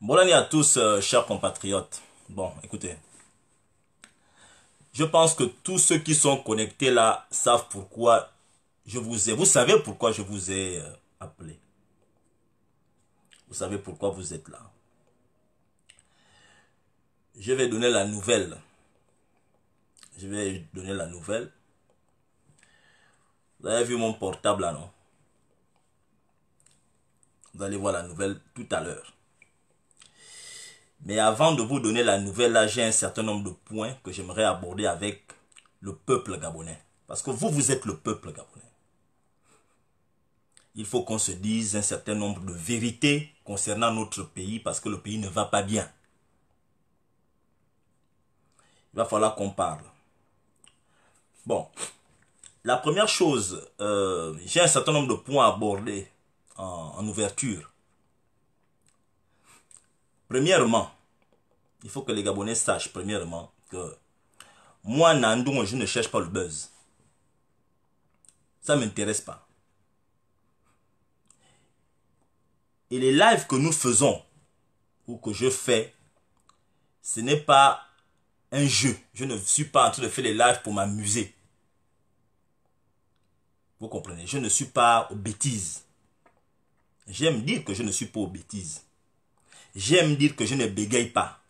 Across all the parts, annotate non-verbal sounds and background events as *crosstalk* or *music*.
Bonne année à tous, euh, chers compatriotes. Bon, écoutez. Je pense que tous ceux qui sont connectés là savent pourquoi je vous ai. Vous savez pourquoi je vous ai euh, appelé. Vous savez pourquoi vous êtes là. Je vais donner la nouvelle. Je vais donner la nouvelle. Vous avez vu mon portable là, non Vous allez voir la nouvelle tout à l'heure. Mais avant de vous donner la nouvelle, là, j'ai un certain nombre de points que j'aimerais aborder avec le peuple gabonais. Parce que vous, vous êtes le peuple gabonais. Il faut qu'on se dise un certain nombre de vérités concernant notre pays parce que le pays ne va pas bien. Il va falloir qu'on parle. Bon, la première chose, euh, j'ai un certain nombre de points à aborder en ouverture. Premièrement, il faut que les Gabonais sachent, premièrement, que moi, Nandou, je ne cherche pas le buzz. Ça ne m'intéresse pas. Et les lives que nous faisons, ou que je fais, ce n'est pas un jeu. Je ne suis pas en train de faire les lives pour m'amuser. Vous comprenez Je ne suis pas aux bêtises. J'aime dire que je ne suis pas aux bêtises. J'aime dire que je ne bégaye pas.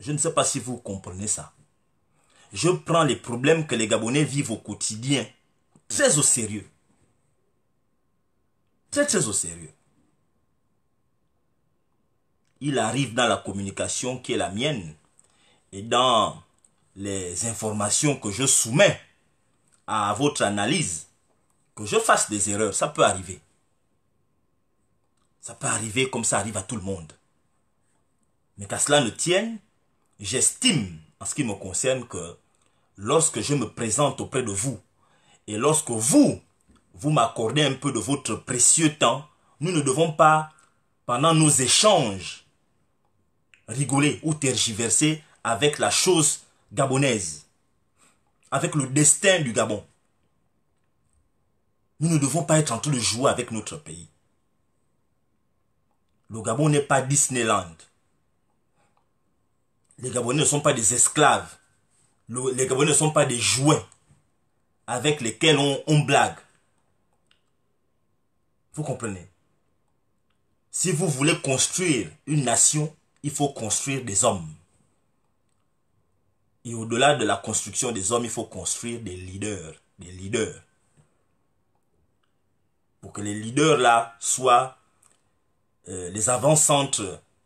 Je ne sais pas si vous comprenez ça. Je prends les problèmes que les Gabonais vivent au quotidien très au sérieux. Très très au sérieux. Il arrive dans la communication qui est la mienne et dans les informations que je soumets à votre analyse que je fasse des erreurs, ça peut arriver. Ça peut arriver comme ça arrive à tout le monde. Mais qu'à cela ne tienne, j'estime, en ce qui me concerne, que lorsque je me présente auprès de vous, et lorsque vous, vous m'accordez un peu de votre précieux temps, nous ne devons pas, pendant nos échanges, rigoler ou tergiverser avec la chose gabonaise, avec le destin du Gabon. Nous ne devons pas être en train de jouer avec notre pays. Le Gabon n'est pas Disneyland. Les Gabonais ne sont pas des esclaves. les Gabonais ne sont pas des jouets avec lesquels on, on blague. Vous comprenez Si vous voulez construire une nation, il faut construire des hommes. Et au-delà de la construction des hommes, il faut construire des leaders. Des leaders. Pour que les leaders là soient euh, les avant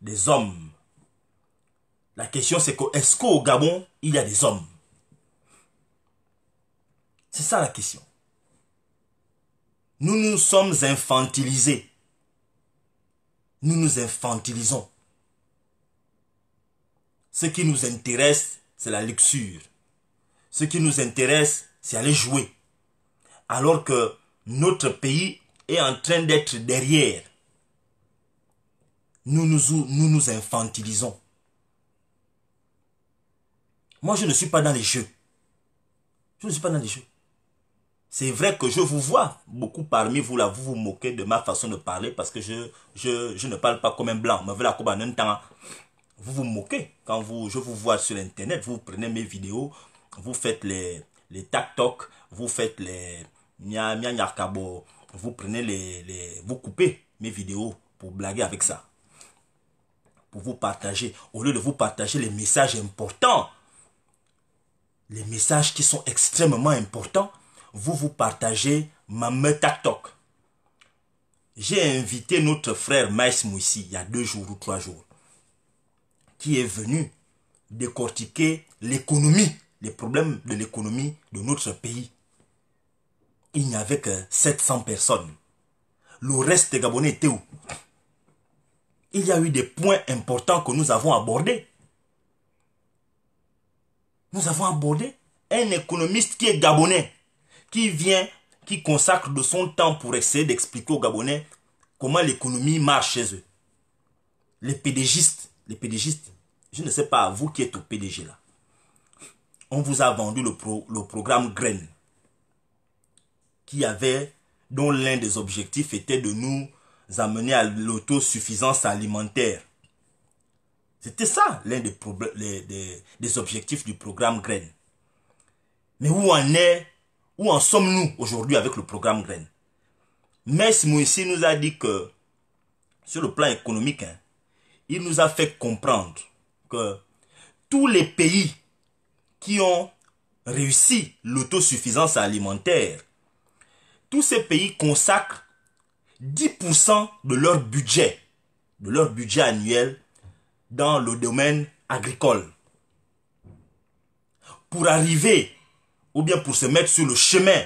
des hommes. La question c'est que est-ce qu'au Gabon, il y a des hommes C'est ça la question. Nous nous sommes infantilisés. Nous nous infantilisons. Ce qui nous intéresse, c'est la luxure. Ce qui nous intéresse, c'est aller jouer. Alors que notre pays est en train d'être derrière nous nous, nous infantilisons. Moi, je ne suis pas dans les jeux. Je ne suis pas dans les jeux. C'est vrai que je vous vois, beaucoup parmi vous là, vous vous moquez de ma façon de parler parce que je, je, ne parle pas comme un blanc. Mais voilà, en temps, hein. vous vous moquez. Quand vous, je vous vois sur internet, vous prenez mes vidéos, vous faites les, les tac-toc, vous faites les mia mia vous prenez les, vous coupez mes vidéos pour blaguer avec ça pour vous partager, au lieu de vous partager les messages importants, les messages qui sont extrêmement importants, vous vous partagez ma toc J'ai invité notre frère Maïs Moussi il y a deux jours ou trois jours, qui est venu décortiquer l'économie, les problèmes de l'économie de notre pays. Il n'y avait que 700 personnes. Le reste des Gabonais était où il y a eu des points importants que nous avons abordés. Nous avons abordé un économiste qui est gabonais, qui vient, qui consacre de son temps pour essayer d'expliquer aux Gabonais comment l'économie marche chez eux. Les pédégistes, les PDGistes, je ne sais pas, vous qui êtes au PDG là, on vous a vendu le, le programme Grain, qui avait, dont l'un des objectifs était de nous amener à l'autosuffisance alimentaire. C'était ça l'un des, des, objectifs du programme Grain. Mais où en est, où en sommes-nous aujourd'hui avec le programme Grain Mess Moïse nous a dit que, sur le plan économique, hein, il nous a fait comprendre que tous les pays qui ont réussi l'autosuffisance alimentaire, tous ces pays consacrent 10% de leur budget, de leur budget annuel dans le domaine agricole. Pour arriver, ou bien pour se mettre sur le chemin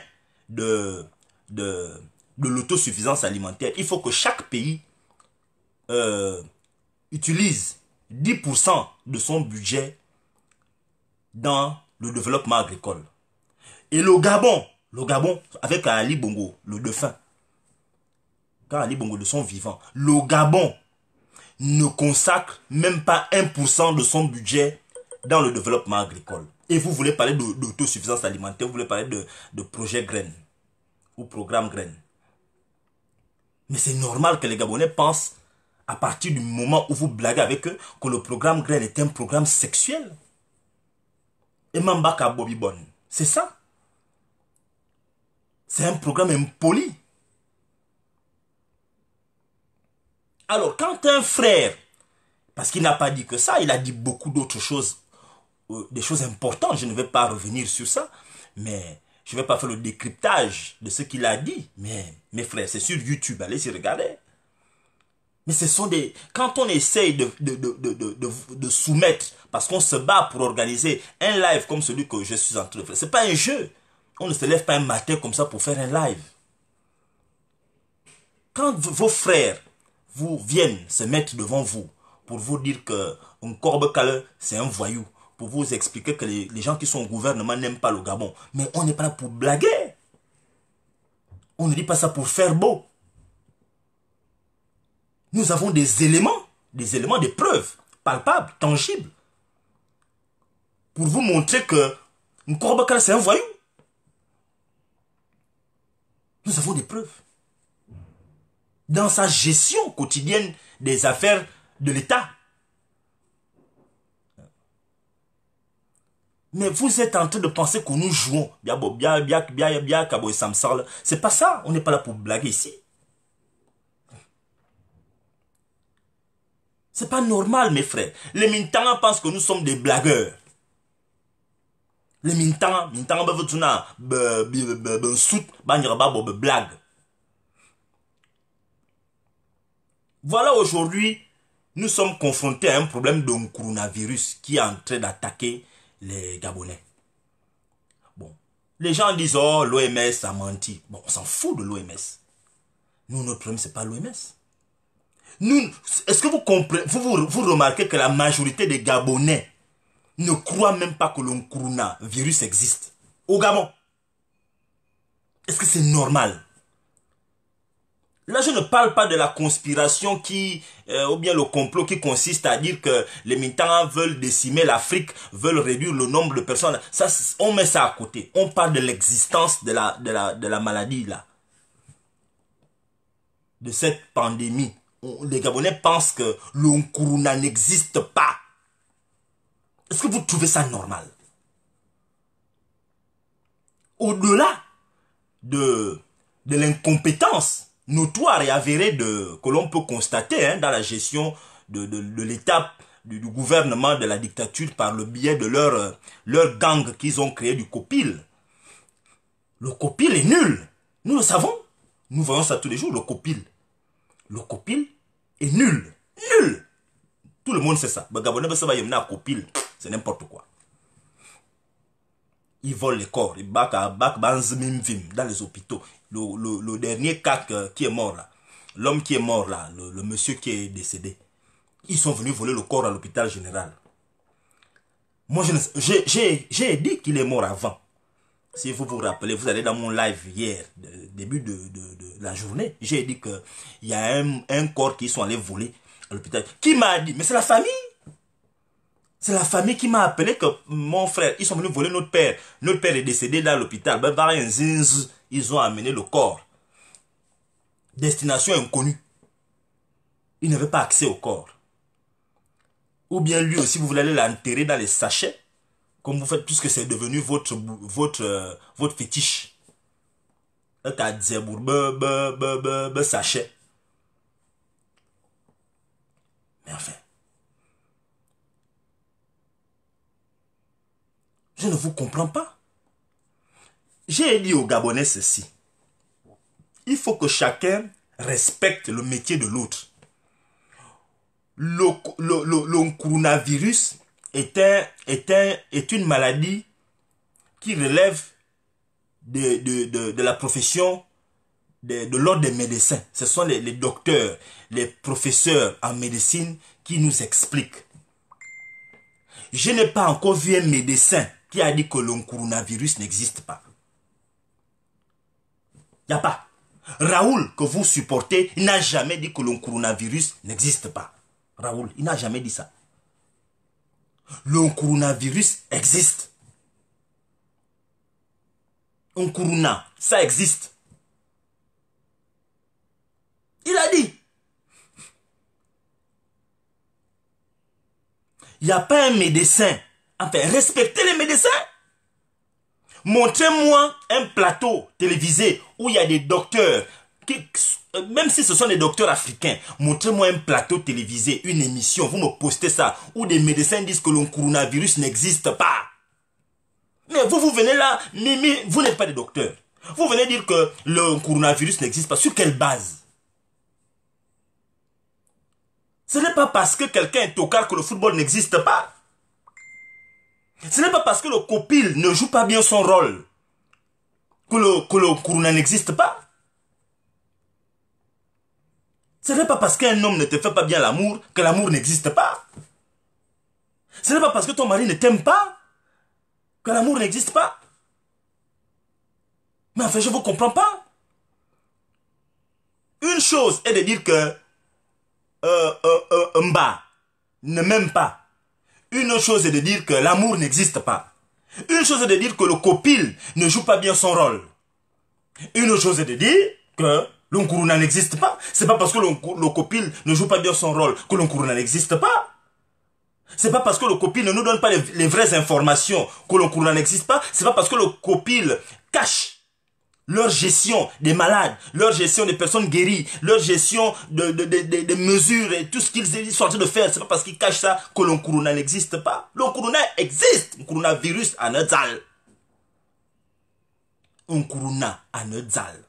de, de, l'autosuffisance alimentaire, il faut que chaque pays euh, utilise 10% de son budget dans le développement agricole. Et le Gabon, le Gabon avec Ali Bongo, le dauphin, quand les Bongo de son vivant, le Gabon ne consacre même pas 1% de son budget dans le développement agricole. Et vous voulez parler d'autosuffisance alimentaire, vous voulez parler de, projet graines ou programme graines. Mais c'est normal que les Gabonais pensent, à partir du moment où vous blaguez avec eux, que le programme graine est un programme sexuel. Et Mambaka Bobby Bonne, c'est ça. C'est un programme impoli. Alors, quand un frère, parce qu'il n'a pas dit que ça, il a dit beaucoup d'autres choses, euh, des choses importantes, je ne vais pas revenir sur ça, mais je ne vais pas faire le décryptage de ce qu'il a dit. Mais mes frères, c'est sur YouTube, allez y regarder. Mais ce sont des... Quand on essaye de, de, de soumettre, parce qu'on se bat pour organiser un live comme celui que je suis en train de faire, ce n'est pas un jeu. On ne se lève pas un matin comme ça pour faire un live. Quand vos frères vous viennent se mettre devant vous pour vous dire que un corbe cale, c'est un voyou, pour vous expliquer que les, gens qui sont au gouvernement n'aiment pas le Gabon. Mais on n'est pas là pour blaguer. On ne dit pas ça pour faire beau. Nous avons des éléments, des éléments des preuves, palpables, tangibles, pour vous montrer que corbe-cale, c'est un voyou. Nous avons des preuves dans sa gestion quotidienne des affaires de l'État. Mais vous êtes en train de penser que nous jouons. C'est pas ça. On n'est pas là pour blaguer ici. C'est pas normal, mes frères. Les militants pensent que nous sommes des blagueurs. Les Mintanga, blague. Voilà aujourd'hui, nous sommes confrontés à un problème d'un coronavirus qui est en train d'attaquer les Gabonais. Bon, les gens disent, oh, l'OMS a menti. Bon, on s'en fout de l'OMS. Nous, notre problème, ce n'est pas l'OMS. Nous, est-ce que vous comprenez, vous, vous, remarquez que la majorité des Gabonais ne croient même pas que le coronavirus existe au Gabon Est-ce que c'est normal Là, je ne parle pas de la conspiration qui, euh, ou bien le complot qui consiste à dire que les militants veulent décimer l'Afrique, veulent réduire le nombre de personnes. Ça, on met ça à côté. On parle de l'existence de la, de, la, maladie, là. De cette pandémie. Les Gabonais pensent que le l'Onkuruna n'existe pas. Est-ce que vous trouvez ça normal Au-delà de, de l'incompétence notoire et avérée de, que l'on peut constater hein, dans la gestion de, de, l'étape du, gouvernement de la dictature par le biais de leur, euh, leur gang qu'ils ont créé du copil. Le copil est nul. Nous le savons. Nous voyons ça tous les jours, le copil. Le copil est nul. Nul. Tout le monde sait ça. C'est n'importe quoi. Ils volent les corps. Ils dans les hôpitaux le, dernier cas euh, qui est mort là, l'homme qui est mort là, le, monsieur qui est décédé, ils sont venus voler le corps à l'hôpital général. Moi, j'ai dit qu'il est mort avant. Si vous vous rappelez, vous allez dans mon live hier, début de, la journée, j'ai dit qu'il y a un, un, corps qui sont allés voler à l'hôpital. Qui m'a dit Mais c'est la famille c'est la famille qui m'a appelé que mon frère, ils sont venus voler notre père. Notre père est décédé dans l'hôpital. Ben, ils ont amené le corps. Destination inconnue. Il n'avait pas accès au corps. Ou bien lui aussi, vous voulez aller l'enterrer dans les sachets, comme vous faites, puisque c'est devenu votre, votre, euh, votre fétiche. sachet. Mais enfin, Je ne vous comprends pas. J'ai dit aux Gabonais ceci. Il faut que chacun respecte le métier de l'autre. Le, coronavirus est, un, est, est une maladie qui relève de, la profession de, l'ordre des médecins. Ce sont les, les, docteurs, les professeurs en médecine qui nous expliquent. Je n'ai pas encore vu un médecin qui a dit que le coronavirus n'existe pas Il n'y a pas. Raoul, que vous supportez, n'a jamais dit que le coronavirus n'existe pas. Raoul, il n'a jamais dit ça. Le coronavirus existe. Un corona, ça existe. Il a dit. Il n'y a pas un médecin enfin, respectez les médecins. Montrez-moi un plateau télévisé où il y a des docteurs, euh, même si ce sont des docteurs africains, montrez-moi un plateau télévisé, une émission, vous me postez ça, où des médecins disent que le coronavirus n'existe pas. Mais vous, vous venez là, Mimi, vous n'êtes pas des docteurs. Vous venez dire que le coronavirus n'existe pas. Sur quelle base Ce n'est pas parce que quelqu'un est au tocard que le football n'existe pas. Ce n'est pas parce que le copil ne joue pas bien son rôle que le, que n'existe pas. Ce n'est pas parce qu'un homme ne te fait pas bien l'amour que l'amour n'existe pas. Ce n'est pas parce que ton mari ne t'aime pas que l'amour n'existe pas. Mais enfin, je ne vous comprends pas. Une chose est de dire que euh, euh, euh, Mba ne m'aime pas. Une chose est de dire que l'amour n'existe pas. Une chose est de dire que le copil ne joue pas bien son rôle. Une chose est de dire que l'onkuruna n'existe pas. C'est pas parce que le copil ne joue pas bien son rôle que l'onkuruna n'existe pas. C'est pas parce que le copil ne nous donne pas les, vraies informations que l'onkuruna n'existe pas. C'est pas parce que le copil cache leur gestion des malades, leur gestion des personnes guéries, leur gestion des de, de, de, de, mesures et tout ce qu'ils sont en train de faire. C'est pas parce qu'ils cachent ça que le corona n'existe pas. Le corona existe. Le coronavirus à Nezal. Un corona à Nezal.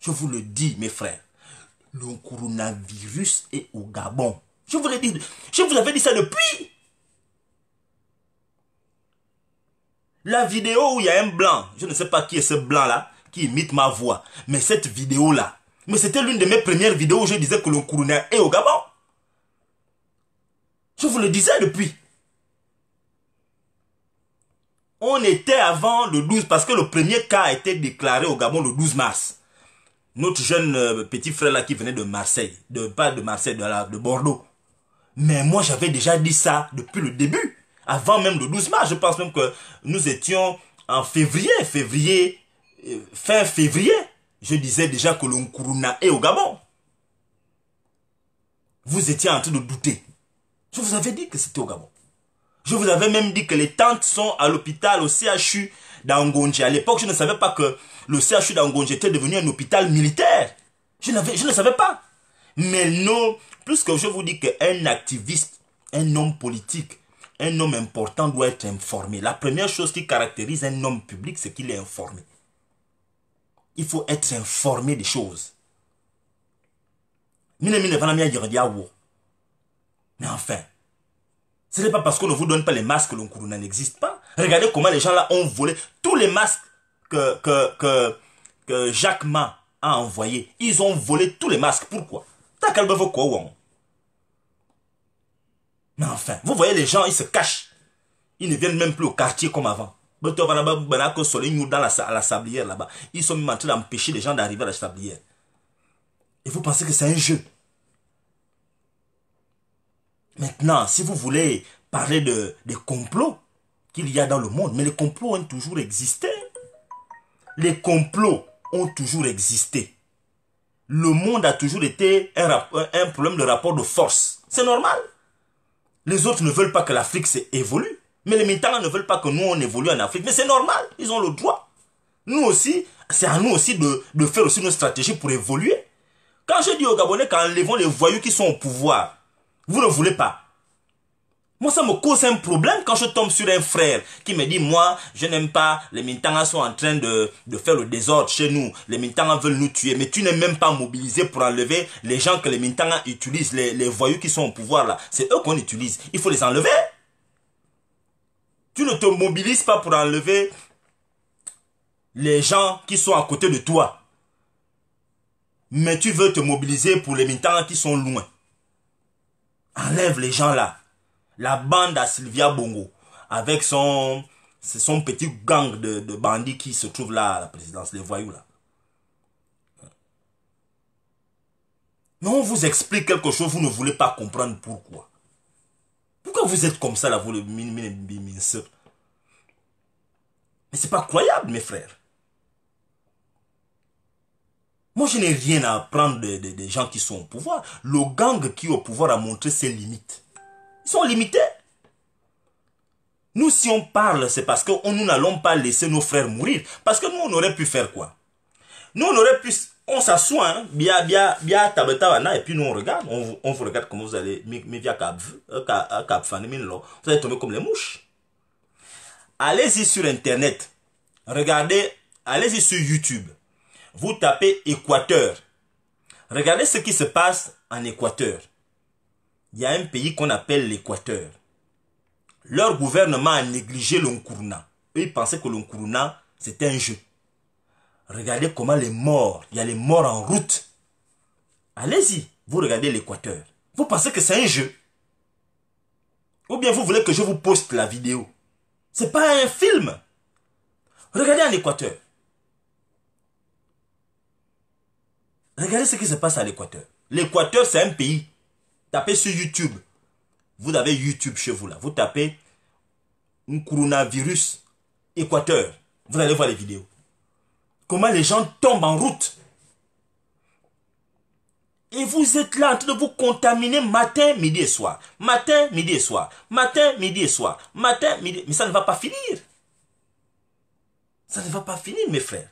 Je vous le dis, mes frères. Le coronavirus est au Gabon. Je vous, l'ai dit. je vous avais dit ça depuis La vidéo où il y a un blanc, je ne sais pas qui est ce blanc-là, qui imite ma voix. Mais cette vidéo-là, mais c'était l'une de mes premières vidéos où je disais que le Kourounia est au Gabon. Je vous le disais depuis. On était avant le 12, parce que le premier cas a été déclaré au Gabon le 12 mars. Notre jeune euh, petit frère là qui venait de Marseille, de, pas de Marseille, de, de Bordeaux. Mais moi j'avais déjà dit ça depuis le début. Avant même le 12 mars, je pense même que nous étions en février, février, euh, fin février. Je disais déjà que Nkuruna est au Gabon. Vous étiez en train de douter. Je vous avais dit que c'était au Gabon. Je vous avais même dit que les tentes sont à l'hôpital, au CHU d'Angonji. À l'époque, je ne savais pas que le CHU d'Angonji était devenu un hôpital militaire. Je, je ne savais pas. Mais non, plus que je vous dis qu'un activiste, un homme politique, un homme important doit être informé. La première chose qui caractérise un homme public, c'est qu'il est informé. Il faut être informé des choses. Mais enfin, ce n'est pas parce qu'on ne vous donne pas les masques que le n'existe pas. Regardez comment les gens là ont volé tous les masques que, que, que, Jacques Ma a envoyés. Ils ont volé tous les masques. Pourquoi enfin, vous voyez les gens, ils se cachent. Ils ne viennent même plus au quartier comme avant. Dans la sablière là-bas. Ils sont même en train d'empêcher les gens d'arriver à la sablière. Et vous pensez que c'est un jeu. Maintenant, si vous voulez parler de, des complots qu'il y a dans le monde, mais les complots ont toujours existé. Les complots ont toujours existé. Le monde a toujours été un, un problème de rapport de force. C'est normal. Les autres ne veulent pas que l'Afrique s'évolue. Mais les militants ne veulent pas que nous, on évolue en Afrique. Mais c'est normal, ils ont le droit. Nous aussi, c'est à nous aussi de, faire aussi nos stratégies pour évoluer. Quand je dis aux Gabonais qu'enlevons les voyous qui sont au pouvoir, vous ne voulez pas. Moi, ça me cause un problème quand je tombe sur un frère qui me dit, moi, je n'aime pas, les mintangas sont en train de, faire le désordre chez nous. Les mintangas veulent nous tuer, mais tu n'es même pas mobilisé pour enlever les gens que les mintangas utilisent, les, les voyous qui sont au pouvoir là. C'est eux qu'on utilise. Il faut les enlever. Tu ne te mobilises pas pour enlever les gens qui sont à côté de toi. Mais tu veux te mobiliser pour les mintangas qui sont loin. Enlève les gens là. La bande à Sylvia Bongo, avec son, son petit gang de, bandits qui se trouve là à la présidence, les voyous là. Non, on vous explique quelque chose, vous ne voulez pas comprendre pourquoi. Pourquoi vous êtes comme ça là, vous les ministres Mais c'est pas croyable, mes frères. Moi, je n'ai rien à apprendre des gens qui sont au pouvoir. Le gang qui est au pouvoir a montré ses limites sont limités. Nous, si on parle, c'est parce que nous n'allons pas laisser nos frères mourir. Parce que nous, on aurait pu faire quoi Nous, on aurait pu... On s'assoit, bien, bien, bien, et puis nous, on regarde. On, on vous regarde comment vous allez... Vous allez tomber comme les mouches. Allez-y sur Internet. Regardez. Allez-y sur YouTube. Vous tapez Équateur. Regardez ce qui se passe en Équateur il y a un pays qu'on appelle l'Équateur. Leur gouvernement a négligé l'Onkuruna. Eux, ils pensaient que l'Onkuruna, c'était un jeu. Regardez comment les morts, il y a les morts en route. Allez-y, vous regardez l'Équateur. Vous pensez que c'est un jeu. Ou bien vous voulez que je vous poste la vidéo. Ce n'est pas un film. Regardez en Équateur. Regardez ce qui se passe à l'Équateur. L'Équateur, c'est un pays Tapez sur YouTube. Vous avez YouTube chez vous là. Vous tapez un coronavirus Équateur. Vous allez voir les vidéos. Comment les gens tombent en route. Et vous êtes là en train de vous contaminer matin, midi et soir. Matin, midi et soir. Matin, midi et soir. Matin, midi. Mais ça ne va pas finir. Ça ne va pas finir, mes frères.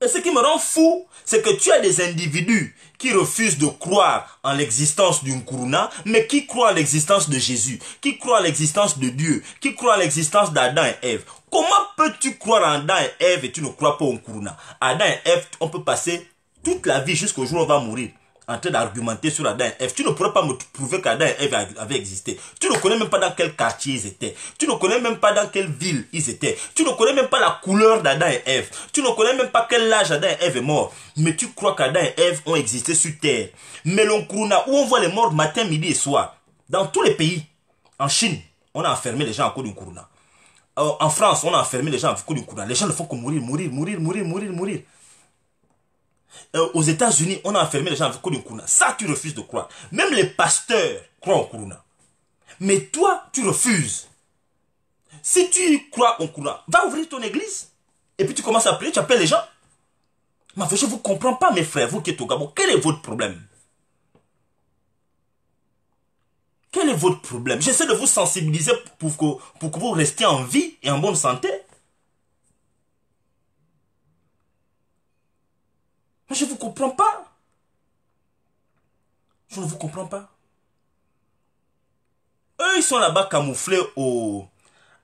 Et ce qui me rend fou, c'est que tu as des individus qui refusent de croire en l'existence d'une kuruna, mais qui croient en l'existence de Jésus, qui croient en l'existence de Dieu, qui croient en l'existence d'Adam et Ève. Comment peux-tu croire en Adam et Ève et tu ne crois pas en kuruna Adam et Ève, on peut passer toute la vie jusqu'au jour où on va mourir en train d'argumenter sur Adam et Eve. Tu ne pourras pas me prouver qu'Adam et Eve avaient existé. Tu ne connais même pas dans quel quartier ils étaient. Tu ne connais même pas dans quelle ville ils étaient. Tu ne connais même pas la couleur d'Adam et Eve. Tu ne connais même pas quel âge Adam et Eve est mort. Mais tu crois qu'Adam et Eve ont existé sur terre. Mais Melonkruna, où on voit les morts matin, midi et soir. Dans tous les pays. En Chine, on a enfermé les gens à cause d'une En France, on a enfermé les gens à cause d'une Les gens ne font que mourir, mourir, mourir, mourir, mourir, mourir. Euh, aux États-Unis, on a enfermé les gens avec le Kuruna. Ça, tu refuses de croire. Même les pasteurs croient au Kuruna. Mais toi, tu refuses. Si tu crois au Kuruna, va ouvrir ton église. Et puis tu commences à appeler. tu appelles les gens. Mais je ne vous comprends pas, mes frères, vous qui êtes au Gabon. Quel est votre problème Quel est votre problème J'essaie de vous sensibiliser pour pour que vous restiez en vie et en bonne santé. Mais je ne vous comprends pas. Je ne vous comprends pas. Eux, ils sont là-bas camouflés au,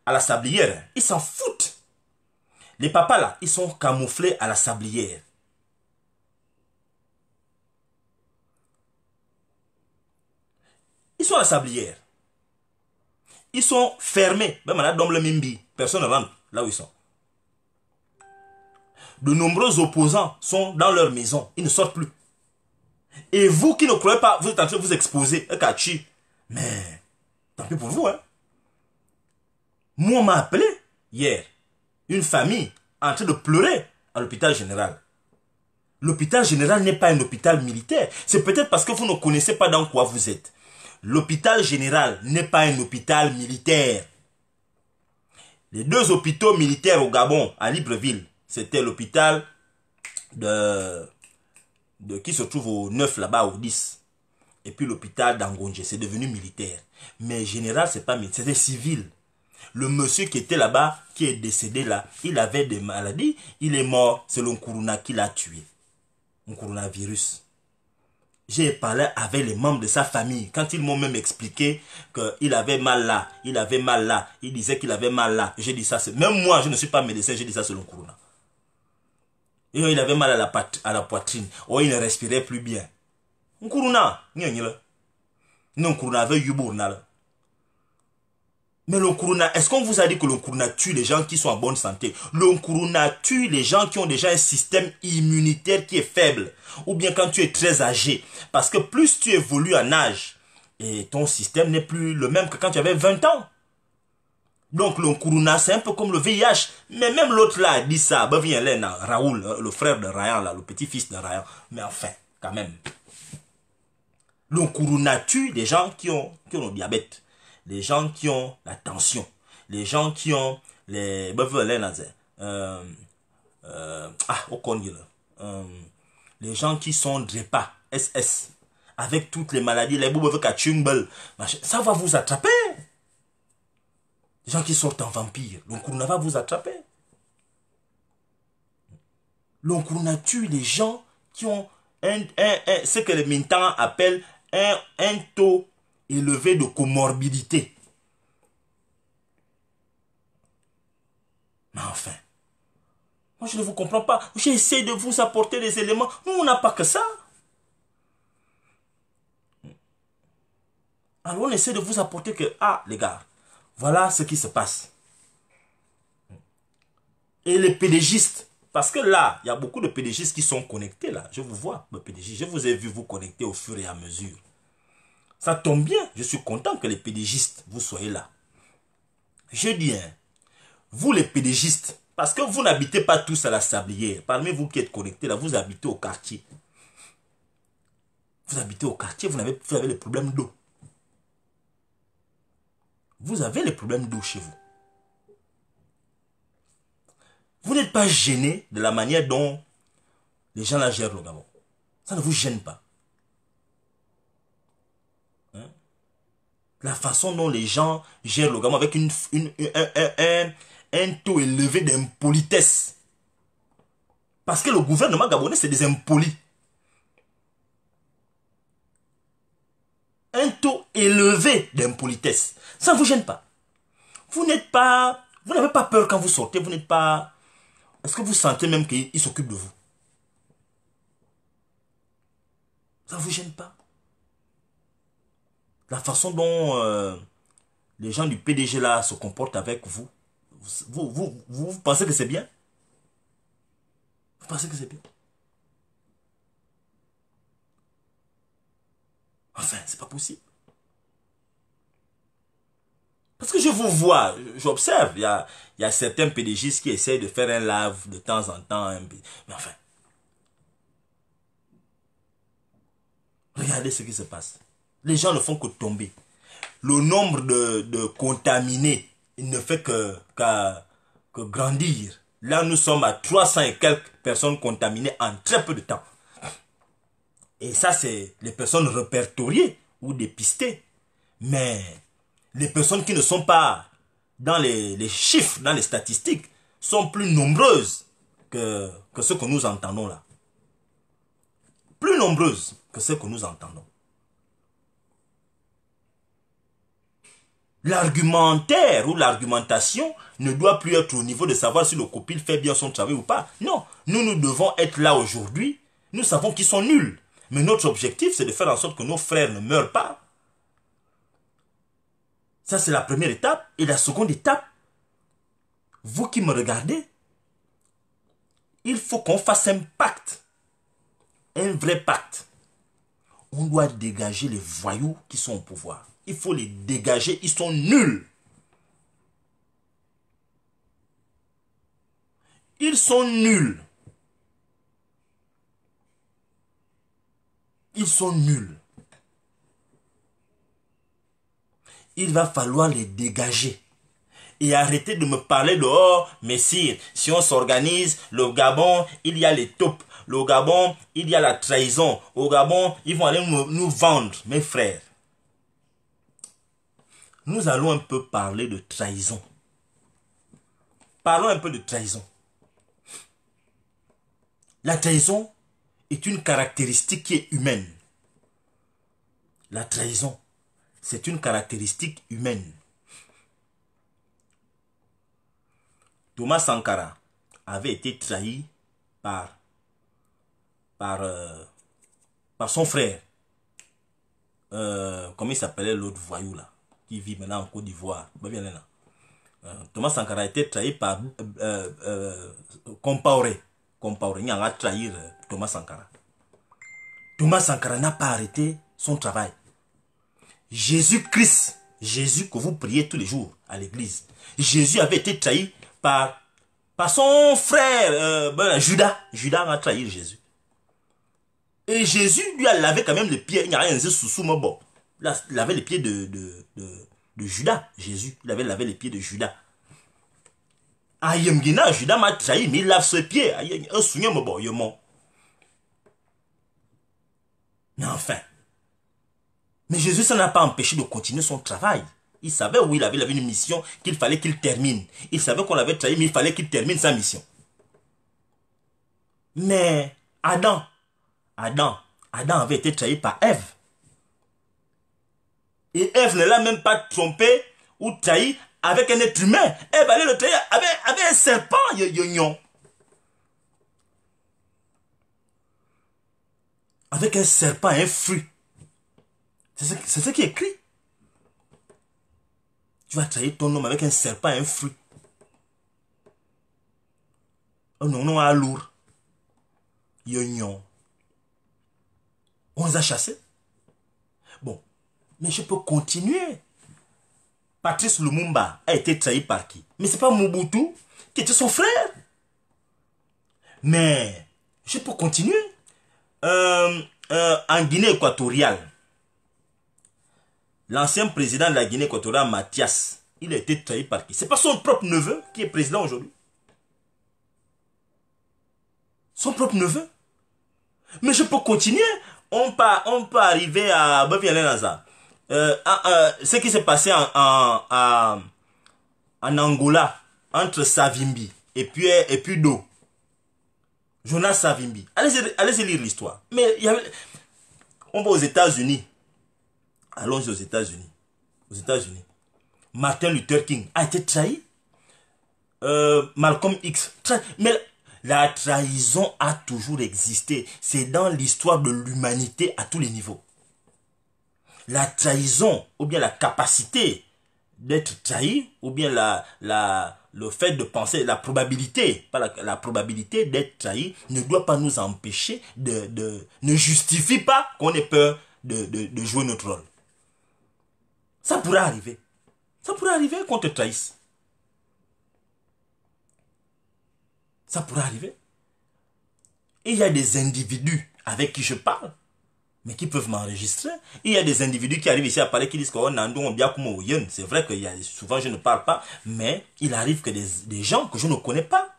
à la sablière. Ils s'en foutent. Les papas, là, ils sont camouflés à la sablière. Ils sont à la sablière. Ils sont fermés. Ben, dans le mimbi. Personne ne rentre là où ils sont de nombreux opposants sont dans leur maison. Ils ne sortent plus. Et vous qui ne croyez pas, vous êtes en train de vous exposer. Kachi, mais tant pis pour vous. Hein. Moi, on m'a appelé hier. Une famille en train de pleurer à l'hôpital général. L'hôpital général n'est pas un hôpital militaire. C'est peut-être parce que vous ne connaissez pas dans quoi vous êtes. L'hôpital général n'est pas un hôpital militaire. Les deux hôpitaux militaires au Gabon, à Libreville, c'était l'hôpital de, qui se trouve au 9 là-bas, au 10. Et puis l'hôpital d'Angonje, c'est devenu militaire. Mais général, c'est pas militaire, c'était civil. Le monsieur qui était là-bas, qui est décédé là, il avait des maladies, il est mort. C'est le Nkuruna qui l'a tué. un coronavirus. J'ai parlé avec les membres de sa famille. Quand ils m'ont même expliqué qu'il avait mal là, il avait mal là, il disait qu'il avait mal là. J'ai dit ça, même moi, je ne suis pas médecin, j'ai dit ça selon Corona il avait mal à la, poitrine. ou oh, il ne respirait plus bien. Nkuruna, nyanyela. Non, avait eu Mais le est-ce qu'on vous a dit que le tue les gens qui sont en bonne santé Le tue les gens qui ont déjà un système immunitaire qui est faible. Ou bien quand tu es très âgé. Parce que plus tu évolues en âge, et ton système n'est plus le même que quand tu avais 20 ans. Donc le kuruna, c'est un peu comme le VIH. Mais même l'autre là dit ça. Ben bah, viens Raoul, hein, le frère de Ryan, là, le petit-fils de Ryan. Mais enfin, quand même. Le tue des gens qui ont, qui ont le diabète. Les gens qui ont la tension. Les gens qui ont les... Ben ah, au Congo, euh, les gens qui sont DREPA, SS, avec toutes les maladies, les ça va vous attraper. Les gens qui sortent en vampire. on va vous attraper. L'Onkuruna tue les gens qui ont ce que les mintans appellent un, un taux élevé de comorbidité. Mais enfin, moi je ne vous comprends pas. J'essaie de vous apporter des éléments. Nous, on n'a pas que ça. Alors on essaie de vous apporter que, ah les gars, voilà ce qui se passe. Et les pédégistes, parce que là, il y a beaucoup de pédégistes qui sont connectés là. Je vous vois, mes pédégistes. Je vous ai vu vous connecter au fur et à mesure. Ça tombe bien. Je suis content que les pédégistes, vous soyez là. Je dis, hein, vous les pédégistes, parce que vous n'habitez pas tous à la sablière. Parmi vous qui êtes connectés là, vous habitez au quartier. Vous habitez au quartier, vous avez, vous avez les problèmes d'eau. Vous avez les problèmes d'eau chez vous. Vous n'êtes pas gêné de la manière dont les gens gèrent le Gabon. Ça ne vous gêne pas. Hein? La façon dont les gens gèrent le Gabon avec une, un taux élevé d'impolitesse. Parce que le gouvernement gabonais, c'est des impolis. un taux élevé d'impolitesse. Ça ne vous gêne pas. Vous n'êtes pas... Vous n'avez pas peur quand vous sortez, vous n'êtes pas... Est-ce que vous sentez même qu'ils s'occupent de vous Ça ne vous gêne pas. La façon dont euh, les gens du PDG là se comportent avec vous, vous, vous, vous pensez que c'est bien Vous pensez que c'est bien Enfin, c'est pas possible. Parce que je vous vois, j'observe, il y a, y a certains pédégistes qui essayent de faire un lave de temps en temps. Mais enfin, regardez ce qui se passe. Les gens ne font que tomber. Le nombre de, de contaminés il ne fait que, que grandir. Là, nous sommes à 300 et quelques personnes contaminées en très peu de temps. Et ça, c'est les personnes répertoriées ou dépistées. Mais les personnes qui ne sont pas dans les, chiffres, dans les statistiques, sont plus nombreuses que, que ce que nous entendons là. Plus nombreuses que ce que nous entendons. L'argumentaire ou l'argumentation ne doit plus être au niveau de savoir si le copil fait bien son travail ou pas. Non, nous, nous devons être là aujourd'hui. Nous savons qu'ils sont nuls. Mais notre objectif, c'est de faire en sorte que nos frères ne meurent pas ça, c'est la première étape. Et la seconde étape, vous qui me regardez, il faut qu'on fasse un pacte. Un vrai pacte. On doit dégager les voyous qui sont au pouvoir. Il faut les dégager. Ils sont nuls. Ils sont nuls. Ils sont nuls. il va falloir les dégager. Et arrêter de me parler dehors. mais Messire, si on s'organise, le Gabon, il y a les taupes. Le Gabon, il y a la trahison. Au Gabon, ils vont aller nous vendre, mes frères. Nous allons un peu parler de trahison. Parlons un peu de trahison. La trahison est une caractéristique qui est humaine. La trahison c'est une caractéristique humaine. Thomas Sankara avait été trahi par, euh, son frère. Euh, comment il s'appelait l'autre voyou là Qui vit maintenant en Côte d'Ivoire. Euh, Thomas Sankara a été trahi par Compaoré. Compaoré, il a trahi Thomas Sankara. Thomas Sankara n'a pas arrêté son travail. Jésus-Christ, Jésus que vous priez tous les jours à l'église, Jésus avait été trahi par, par son frère euh, ben, Judas. Judas a trahi Jésus. Et Jésus lui a lavé quand même les pieds. Il n'y a rien sous mais bon. Il les pieds de, de, Judas. Jésus, il avait lavé les pieds de Judas. Judas m'a trahi, mais il lave ses pieds. Un souvenir, bon, Jésus, ça n'a pas empêché de continuer son travail. Il savait où il avait, une mission qu'il fallait qu'il termine. Il savait qu'on l'avait trahi, mais il fallait qu'il termine sa mission. Mais Adam, Adam, Adam avait été trahi par Ève. Et Ève ne l'a même pas trompé ou trahi avec un être humain. Ève allait le trahir avec, un serpent, Avec un serpent, un fruit. C'est ce qui est écrit. Tu vas trahir ton homme avec un serpent et un fruit. Un nom à lourd. Yognon. On les a chassés. Bon. Mais je peux continuer. Patrice Lumumba a été trahi par qui Mais c'est pas Mobutu qui était son frère. Mais je peux continuer. Euh, euh, en Guinée équatoriale, L'ancien président de la Guinée équatoriale, Mathias, il a été trahi par qui C'est pas son propre neveu qui est président aujourd'hui. Son propre neveu. Mais je peux continuer. On peut, on arriver à... Euh, euh, ce qui s'est passé en, Angola, entre Savimbi et puis, et puis Do. Jonas Savimbi. Allez, allez lire l'histoire. Mais il y On va aux États-Unis. Allons aux États-Unis. Aux États-Unis. Martin Luther King a été trahi. Euh, Malcolm X. Mais la trahison a toujours existé. C'est dans l'histoire de l'humanité à tous les niveaux. La trahison, ou bien la capacité d'être trahi, ou bien la, le fait de penser, la probabilité, pas la, probabilité d'être trahi, ne doit pas nous empêcher de, ne justifie pas qu'on ait peur de jouer notre rôle. Ça pourrait arriver. Ça pourrait arriver qu'on te trahisse. Ça pourrait arriver. il y a des individus avec qui je parle, mais qui peuvent m'enregistrer. Il y a des individus qui arrivent ici à parler, qui disent qu'on oh, C'est vrai que souvent je ne parle pas, mais il arrive que des, gens que je ne connais pas.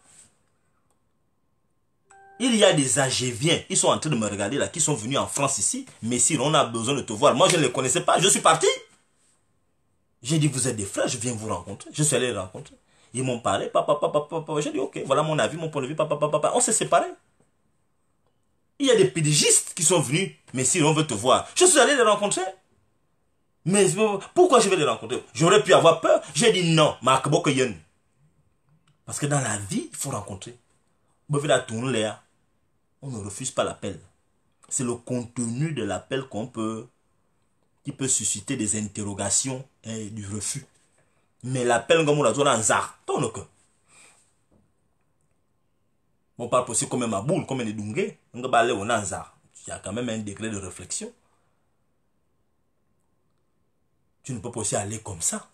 Il y a des viennent, ils sont en train de me regarder là, qui sont venus en France ici. Mais si on a besoin de te voir, moi je ne les connaissais pas, je suis parti. J'ai dit, vous êtes des frères, je viens vous rencontrer. Je suis allé les rencontrer. Ils m'ont parlé, papa, papa, papa. J'ai dit, ok, voilà mon avis, mon point de vue, papa, papa, papa. On s'est séparés. Il y a des pédigistes qui sont venus. Mais si on veut te voir, je suis allé les rencontrer. Mais pourquoi je vais les rencontrer J'aurais pu avoir peur. J'ai dit non, Marc Parce que dans la vie, il faut rencontrer. On ne refuse pas l'appel. C'est le contenu de l'appel qu'on peut, qui peut susciter des interrogations eh, du refus. Mais l'appel comme on l'a dit, zar ton le On parle aussi comme un boule, comme un dungé. On va aller au nazar. Il y a quand même un degré de réflexion. Tu ne peux pas aussi aller comme ça.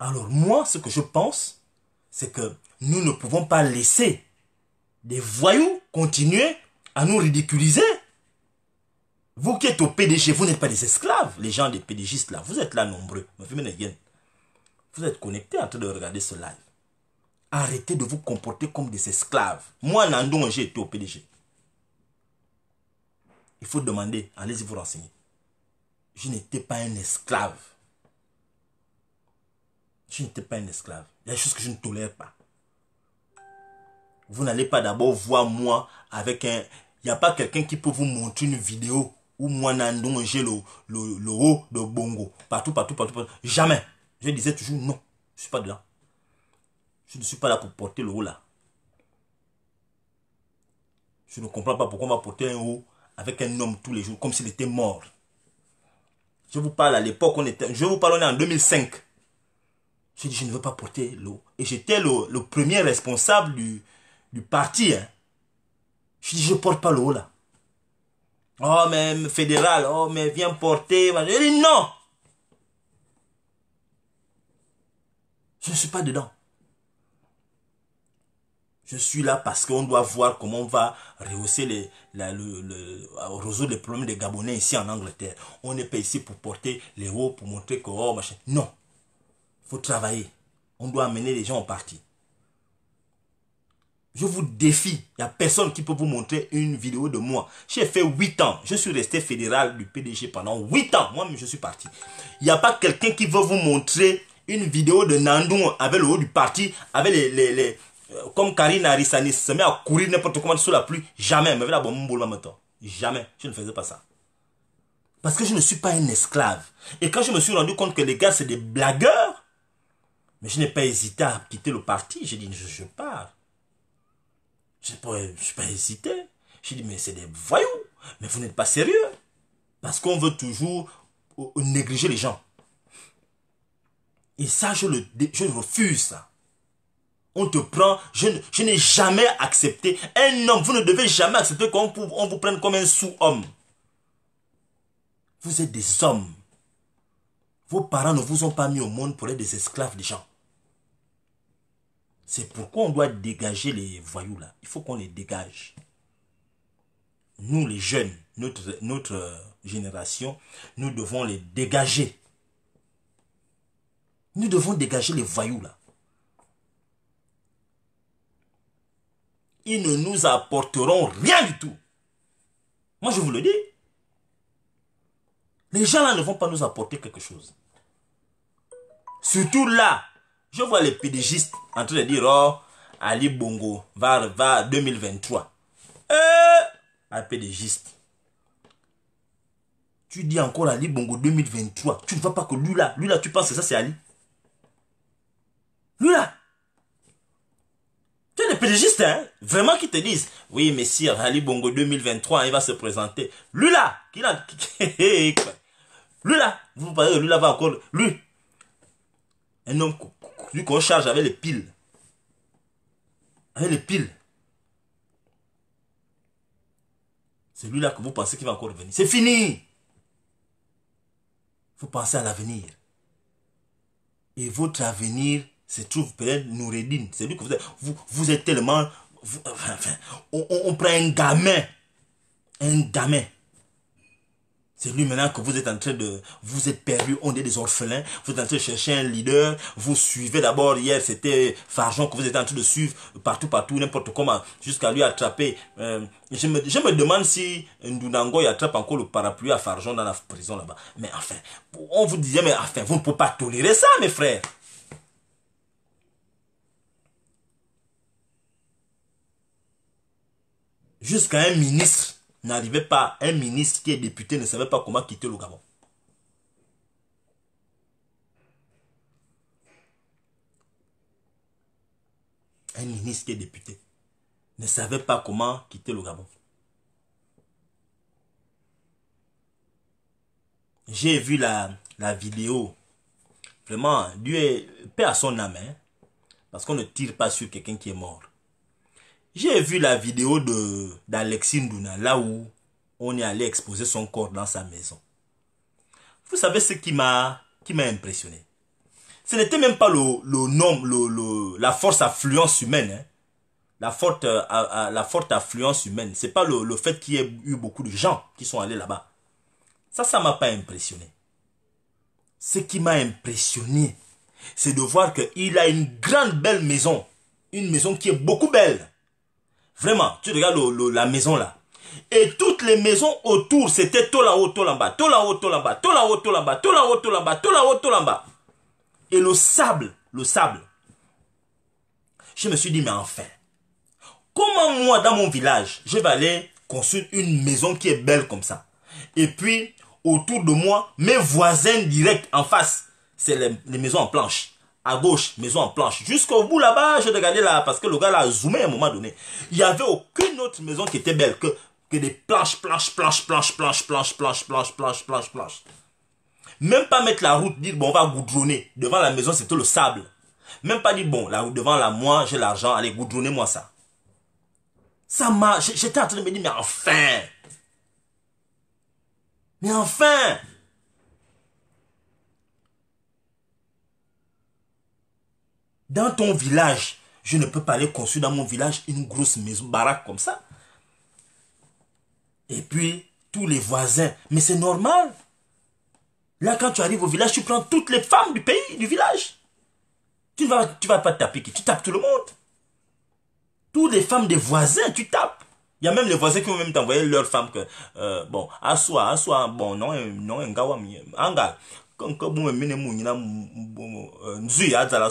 Alors moi, ce que je pense, c'est que nous ne pouvons pas laisser des voyous continuer à nous ridiculiser vous qui êtes au PDG, vous n'êtes pas des esclaves. Les gens des PDGistes là, vous êtes là nombreux. Vous êtes connectés en train de regarder ce live. Arrêtez de vous comporter comme des esclaves. Moi, Nandon, j'ai été au PDG. Il faut demander, allez-y vous renseigner. Je n'étais pas un esclave. Je n'étais pas un esclave. Il y a des choses que je ne tolère pas. Vous n'allez pas d'abord voir moi avec un... Il n'y a pas quelqu'un qui peut vous montrer une vidéo ou moi j'ai le, le, haut de Bongo, partout, partout, partout, Jamais. Je disais toujours non, je ne suis pas là. Je ne suis pas là pour porter le haut là. Je ne comprends pas pourquoi on va porter un haut avec un homme tous les jours, comme s'il était mort. Je vous parle à l'époque, on était, je vous parle, est en 2005. Je dis, je ne veux pas porter le l'eau. Et j'étais le, premier responsable du, du parti. Hein. Je dis, je ne porte pas le haut là. Oh, mais fédéral, oh, mais viens porter. non. Je ne suis pas dedans. Je suis là parce qu'on doit voir comment on va rehausser les, le, résoudre les problèmes des Gabonais ici en Angleterre. On n'est pas ici pour porter les hauts, pour montrer que, oh, machin. Non. Il faut travailler. On doit amener les gens au parti. Je vous défie. Il n'y a personne qui peut vous montrer une vidéo de moi. J'ai fait 8 ans. Je suis resté fédéral du PDG pendant 8 ans. Moi-même, je suis parti. Il n'y a pas quelqu'un qui veut vous montrer une vidéo de Nandou avec le haut du parti, avec les... les, euh, comme Karine Arissani se met à courir n'importe comment sous la pluie. Jamais. Mais Jamais. Je ne faisais pas ça. Parce que je ne suis pas un esclave. Et quand je me suis rendu compte que les gars, c'est des blagueurs, mais je n'ai pas hésité à quitter le parti. J'ai dit, je pars. Je n'ai pas, pas hésité. je dis mais c'est des voyous. Mais vous n'êtes pas sérieux. Parce qu'on veut toujours euh, négliger les gens. Et ça, je, le, refuse ça. On te prend, je, n'ai jamais accepté. Un homme, vous ne devez jamais accepter qu'on vous prenne comme un sous-homme. Vous êtes des hommes. Vos parents ne vous ont pas mis au monde pour être des esclaves des gens. C'est pourquoi on doit dégager les voyous là. Il faut qu'on les dégage. Nous, les jeunes, notre, notre euh, génération, nous devons les dégager. Nous devons dégager les voyous là. Ils ne nous apporteront rien du tout. Moi, je vous le dis. Les gens là ne vont pas nous apporter quelque chose. Surtout là, je vois les pédégistes en train de dire, oh, Ali Bongo va, va 2023. un Tu dis encore Ali Bongo 2023. Tu ne vois pas que lui là, lui là, tu penses que ça c'est Ali. Lui là. Tu es les pédigiste hein. Vraiment qui te disent, oui, messieurs, Ali Bongo 2023, il va se présenter. Lui là, qui *laughs* là, lui vous parlez, lui là va encore, lui. Un homme celui qu'on charge avec les piles. Avec les piles. C'est Celui-là que vous pensez qu'il va encore revenir. C'est fini. Vous pensez à l'avenir. Et votre avenir se trouve peut-être Noureddin. C'est lui que vous êtes. Vous, êtes tellement. enfin, on prend un gamin. Un gamin. C'est lui maintenant que vous êtes en train de... Vous êtes perdu, on est des orphelins. Vous êtes en train de chercher un leader. Vous suivez d'abord, hier c'était Farjon que vous êtes en train de suivre partout, partout, n'importe comment, jusqu'à lui attraper. Euh, je, me, demande si Ndunango attrape encore le parapluie à Farjon dans la prison là-bas. Mais enfin, on vous disait, mais enfin, vous ne pouvez pas tolérer ça, mes frères. Jusqu'à un ministre n'arrivait pas, un ministre qui est député ne savait pas comment quitter le Gabon. Un ministre qui est député ne savait pas comment quitter le Gabon. J'ai vu la, la vidéo. Vraiment, Dieu est paix à son âme. Hein? Parce qu'on ne tire pas sur quelqu'un qui est mort. J'ai vu la vidéo de d'Alexis là où on est allé exposer son corps dans sa maison. Vous savez ce qui m'a impressionné Ce n'était même pas le, nombre, la force affluence humaine. Hein. La, forte, euh, la forte affluence humaine. Ce n'est pas le, le fait qu'il y ait eu beaucoup de gens qui sont allés là-bas. Ça, ça ne m'a pas impressionné. Ce qui m'a impressionné, c'est de voir qu'il a une grande belle maison. Une maison qui est beaucoup belle. Vraiment, tu regardes la maison là. Et toutes les maisons autour, c'était tout là-haut, tout là-bas, tout là-haut, tout là-bas, tout là-haut, tout là-bas, tout là-haut, tout là-bas, tout là-haut, tout là-bas. Et le sable, le sable. Je me suis dit, mais enfin, comment moi, dans mon village, je vais aller construire une maison qui est belle comme ça. Et puis, autour de moi, mes voisins directs en face, c'est les, les maisons en planche à gauche, maison en planche. Jusqu'au bout là-bas, je regardais là, parce que le gars là a zoomé à un moment donné. Il n'y avait aucune autre maison qui était belle que, que des planches, planches, planches, planches, planches, planches, planches, planches, planches, planches, planches. Même pas mettre la route, dire bon, on va goudronner. Devant la maison, c'était le sable. Même pas dire bon, là, devant la moi, j'ai l'argent, allez, goudronnez-moi ça. Ça marche. J'étais en train de me dire, mais enfin! Mais enfin! Dans ton village, je ne peux pas aller construire dans mon village une grosse maison, baraque comme ça. Et puis, tous les voisins. Mais c'est normal. Là, quand tu arrives au village, tu prends toutes les femmes du pays, du village. Tu ne vas, tu vas pas taper qui Tu tapes tout le monde. Toutes les femmes des voisins, tu tapes. Il y a même les voisins qui vont même t'envoyer leurs femmes euh, bon, assois, assois, bon, non, non, un anga, nko mu mene mu nzui, nzu la zala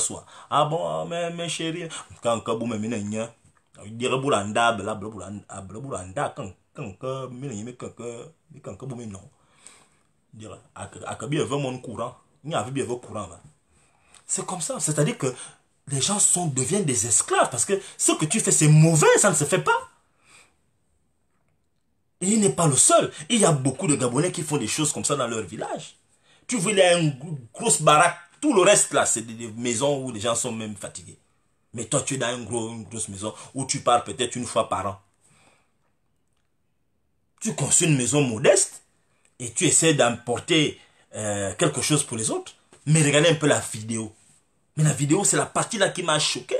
Ah bon mais mes chérie nka nka bu mene nya dire boulanda, blablabla, nda bla bla bu la ah, bla ben nda kan kan ka mene mi kan ka bu non dire ak ak bien veut mon courant ni avait bien veut courant là c'est comme ça c'est à dire que les gens sont deviennent des esclaves parce que ce que tu fais c'est mauvais ça ne se fait pas il n'est pas le seul. Il y a beaucoup de Gabonais qui font des choses comme ça dans leur village tu voulais une grosse baraque, tout le reste là, c'est des maisons où les gens sont même fatigués. Mais toi, tu es dans une, grosse maison où tu pars peut-être une fois par an. Tu construis une maison modeste et tu essaies d'emporter euh, quelque chose pour les autres. Mais regardez un peu la vidéo. Mais la vidéo, c'est la partie là qui m'a choqué.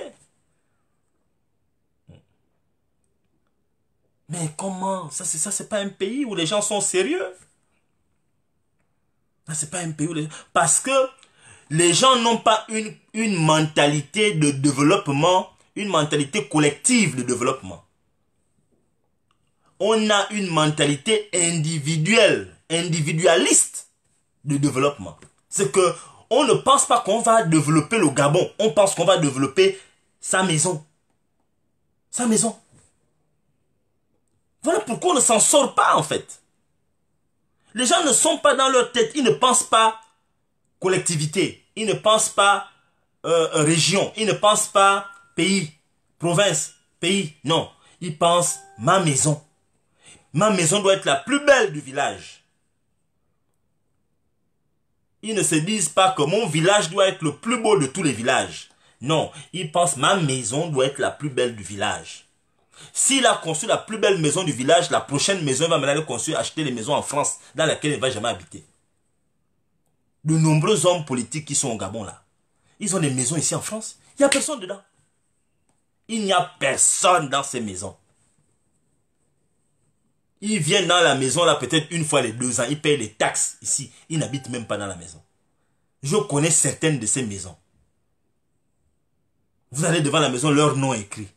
Mais comment Ça, ça, c'est pas un pays où les gens sont sérieux c'est pas un pays Parce que les gens n'ont pas une, mentalité de développement, une mentalité collective de développement. On a une mentalité individuelle, individualiste de développement. C'est que on ne pense pas qu'on va développer le Gabon, on pense qu'on va développer sa maison. Sa maison. Voilà pourquoi on ne s'en sort pas en fait. Les gens ne sont pas dans leur tête. Ils ne pensent pas collectivité. Ils ne pensent pas euh, région. Ils ne pensent pas pays, province, pays. Non. Ils pensent ma maison. Ma maison doit être la plus belle du village. Ils ne se disent pas que mon village doit être le plus beau de tous les villages. Non, ils pensent ma maison doit être la plus belle du village. S'il a construit la plus belle maison du village, la prochaine maison, il va maintenant aller construire, acheter les maisons en France, dans laquelle il ne va jamais habiter. De nombreux hommes politiques qui sont au Gabon là, ils ont des maisons ici en France. Il n'y a personne dedans. Il n'y a personne dans ces maisons. Ils viennent dans la maison là peut-être une fois les deux ans. Ils payent les taxes ici. Ils n'habitent même pas dans la maison. Je connais certaines de ces maisons. Vous allez devant la maison, leur nom est écrit.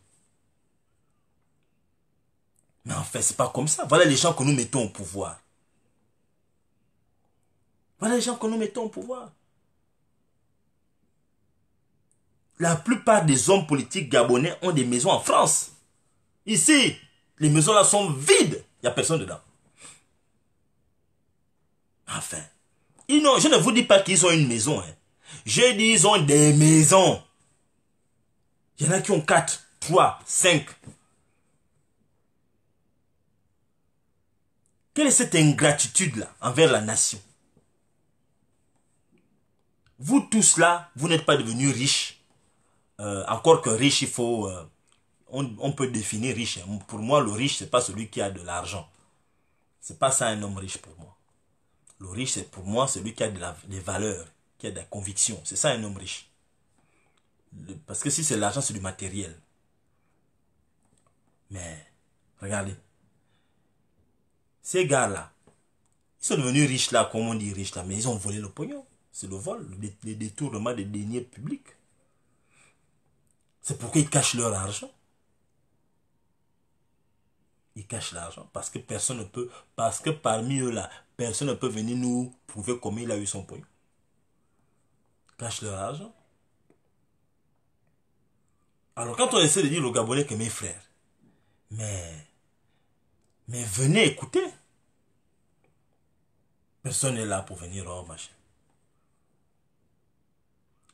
Mais enfin, c'est pas comme ça. Voilà les gens que nous mettons au pouvoir. Voilà les gens que nous mettons au pouvoir. La plupart des hommes politiques gabonais ont des maisons en France. Ici, les maisons là sont vides. Il n'y a personne dedans. Enfin, je ne vous dis pas qu'ils ont une maison. Hein. Je dis qu'ils ont des maisons. Il y en a qui ont 4, 3, 5. Quelle est cette ingratitude-là envers la nation Vous tous là, vous n'êtes pas devenus riches. Euh, encore que riche, il faut... Euh, on, peut définir riche. Pour moi, le riche, c'est pas celui qui a de l'argent. C'est pas ça un homme riche pour moi. Le riche, c'est pour moi celui qui a des valeurs, qui a des convictions. C'est ça un homme riche. parce que si c'est l'argent, c'est du matériel. Mais, regardez, ces gars-là, ils sont devenus riches là, comme on dit riches là, mais ils ont volé le pognon. C'est le vol, le détournement des deniers publics. C'est pourquoi ils cachent leur argent. Ils cachent l'argent parce que personne ne peut, parce que parmi eux là, personne ne peut venir nous prouver comment il a eu son pognon. Ils cachent leur argent. Alors quand on essaie de dire aux Gabonais que mes frères, mais, mais venez écouter. Personne n'est là pour venir en machin.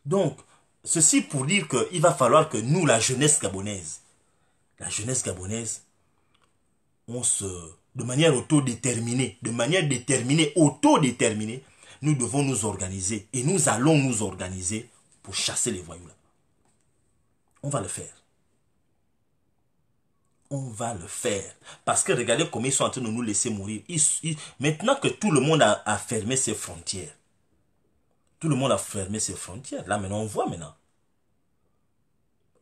Donc, ceci pour dire qu'il va falloir que nous, la jeunesse gabonaise, la jeunesse gabonaise, on se, de manière autodéterminée, de manière déterminée, autodéterminée, nous devons nous organiser et nous allons nous organiser pour chasser les voyous là. On va le faire on va le faire. Parce que regardez comment ils sont en train de nous laisser mourir. maintenant que tout le monde a, fermé ses frontières, tout le monde a fermé ses frontières. Là, maintenant, on voit maintenant.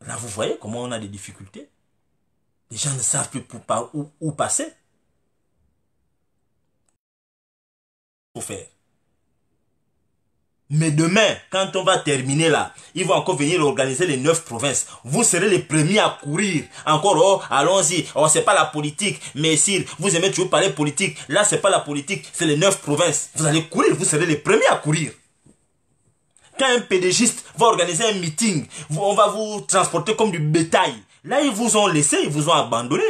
Là, vous voyez comment on a des difficultés. Les gens ne savent plus pour, où, passer. Pour faire. Mais demain, quand on va terminer là, ils vont encore venir organiser les neuf provinces. Vous serez les premiers à courir. Encore, oh, allons-y. Oh, c'est pas la politique. si vous aimez toujours parler politique. Là, c'est pas la politique, c'est les neuf provinces. Vous allez courir, vous serez les premiers à courir. Quand un pédégiste va organiser un meeting, on va vous transporter comme du bétail. Là, ils vous ont laissé, ils vous ont abandonné.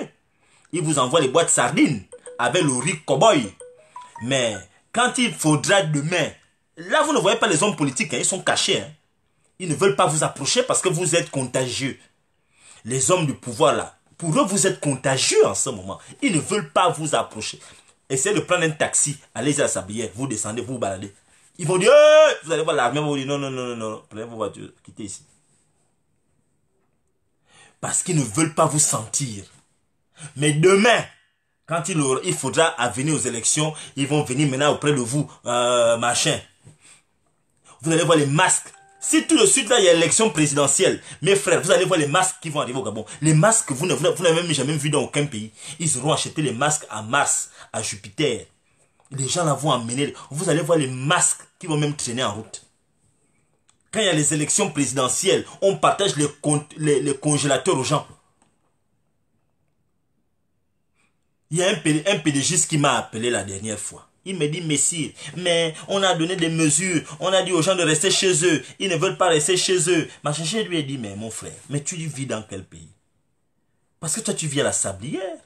Ils vous envoient les boîtes sardines avec le riz cowboy. Mais quand il faudra demain Là, vous ne voyez pas les hommes politiques, hein, ils sont cachés. Hein. Ils ne veulent pas vous approcher parce que vous êtes contagieux. Les hommes du pouvoir, là, pour eux, vous êtes contagieux en ce moment. Ils ne veulent pas vous approcher. Essayez de prendre un taxi, allez à Sablière, vous descendez, vous, vous baladez. Ils vont dire, vous allez voir l'armée, vous dire, non, non, non, non, prenez vos voitures, quittez ici. Parce qu'ils ne veulent pas vous sentir. Mais demain, quand il, il faudra venir aux élections, ils vont venir maintenant auprès de vous, euh, machin. Vous allez voir les masques. Si tout de suite là, il y a l'élection présidentielle, mes frères, vous allez voir les masques qui vont arriver au Gabon. Les masques, vous n'avez vous même jamais vu dans aucun pays. Ils auront acheté les masques à Mars, à Jupiter. Les gens là vont amener. Vous allez voir les masques qui vont même traîner en route. Quand il y a les élections présidentielles, on partage les, les, congélateurs aux gens. Il y a un, un qui m'a appelé la dernière fois. Il me dit Messire, mais on a donné des mesures, on a dit aux gens de rester chez eux, ils ne veulent pas rester chez eux. Je lui ai dit, mais mon frère, mais tu vis dans quel pays Parce que toi tu vis à la sablière.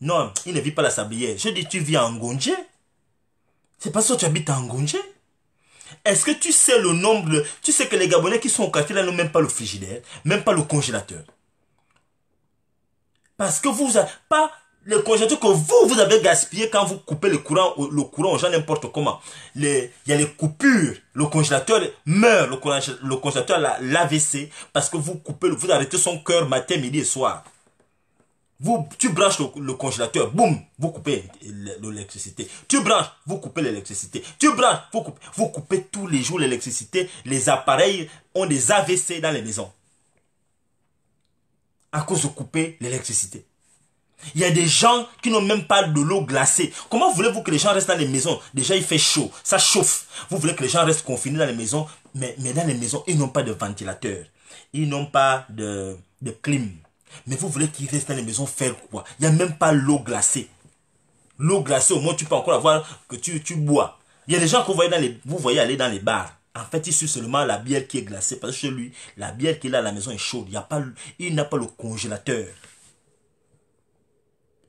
Non, il ne vit pas à la sablière. Je dis, tu vis à Angonjé. C'est parce que tu habites à Angonjé. Est-ce que tu sais le nombre, tu sais que les Gabonais qui sont au quartier là n'ont même pas le frigidaire, même pas le congélateur. Parce que vous n'avez pas les congélateur que vous, vous avez gaspillé quand vous coupez le courant, le courant aux n'importe comment. il y a les coupures, le congélateur meurt, le, le congélateur l'AVC, parce que vous coupez, vous arrêtez son cœur matin, midi et soir. Vous, tu branches le, congélateur, boum, vous coupez l'électricité. Tu branches, vous coupez l'électricité. Tu branches, vous coupez, vous coupez tous les jours l'électricité. Les appareils ont des AVC dans les maisons. À cause de couper l'électricité. Il y a des gens qui n'ont même pas de l'eau glacée. Comment voulez-vous que les gens restent dans les maisons Déjà, il fait chaud, ça chauffe. Vous voulez que les gens restent confinés dans les maisons, mais, mais dans les maisons, ils n'ont pas de ventilateur. Ils n'ont pas de, de clim. Mais vous voulez qu'ils restent dans les maisons faire quoi Il n'y a même pas l'eau glacée. L'eau glacée, au moins, tu peux encore avoir que tu, bois. Il y a des gens que vous voyez, dans les, vous voyez aller dans les bars. En fait, il suit seulement la bière qui est glacée. Parce que chez lui, la bière qu'il a à la maison est chaude. Il n'a pas, il pas le congélateur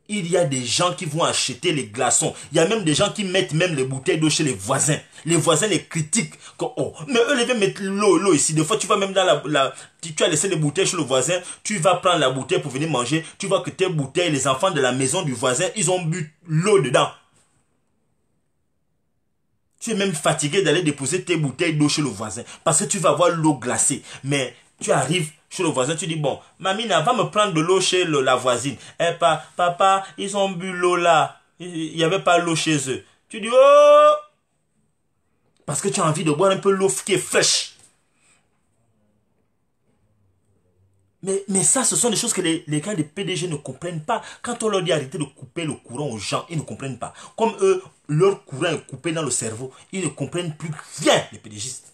il y a des gens qui vont acheter les glaçons. Il y a même des gens qui mettent même les bouteilles d'eau chez les voisins. Les voisins les critiquent. Oh, mais eux, ils viennent mettre l'eau, ici. Des fois, tu vas même dans la, tu, tu, as laissé les bouteilles chez le voisin. Tu vas prendre la bouteille pour venir manger. Tu vois que tes bouteilles, les enfants de la maison du voisin, ils ont bu l'eau dedans. Tu es même fatigué d'aller déposer tes bouteilles d'eau chez le voisin. Parce que tu vas avoir l'eau glacée. Mais tu arrives chez le voisin, tu dis, bon, mamina, va me prendre de l'eau chez la voisine. Eh, papa, ils ont bu l'eau là. Il n'y avait pas l'eau chez eux. Tu dis, oh! Parce que tu as envie de boire un peu l'eau qui est fraîche. Mais, mais ça, ce sont des choses que les, les gars des PDG ne comprennent pas. Quand on leur dit arrêter de couper le courant aux gens, ils ne comprennent pas. Comme eux, leur courant est coupé dans le cerveau, ils ne comprennent plus rien, les PDGistes.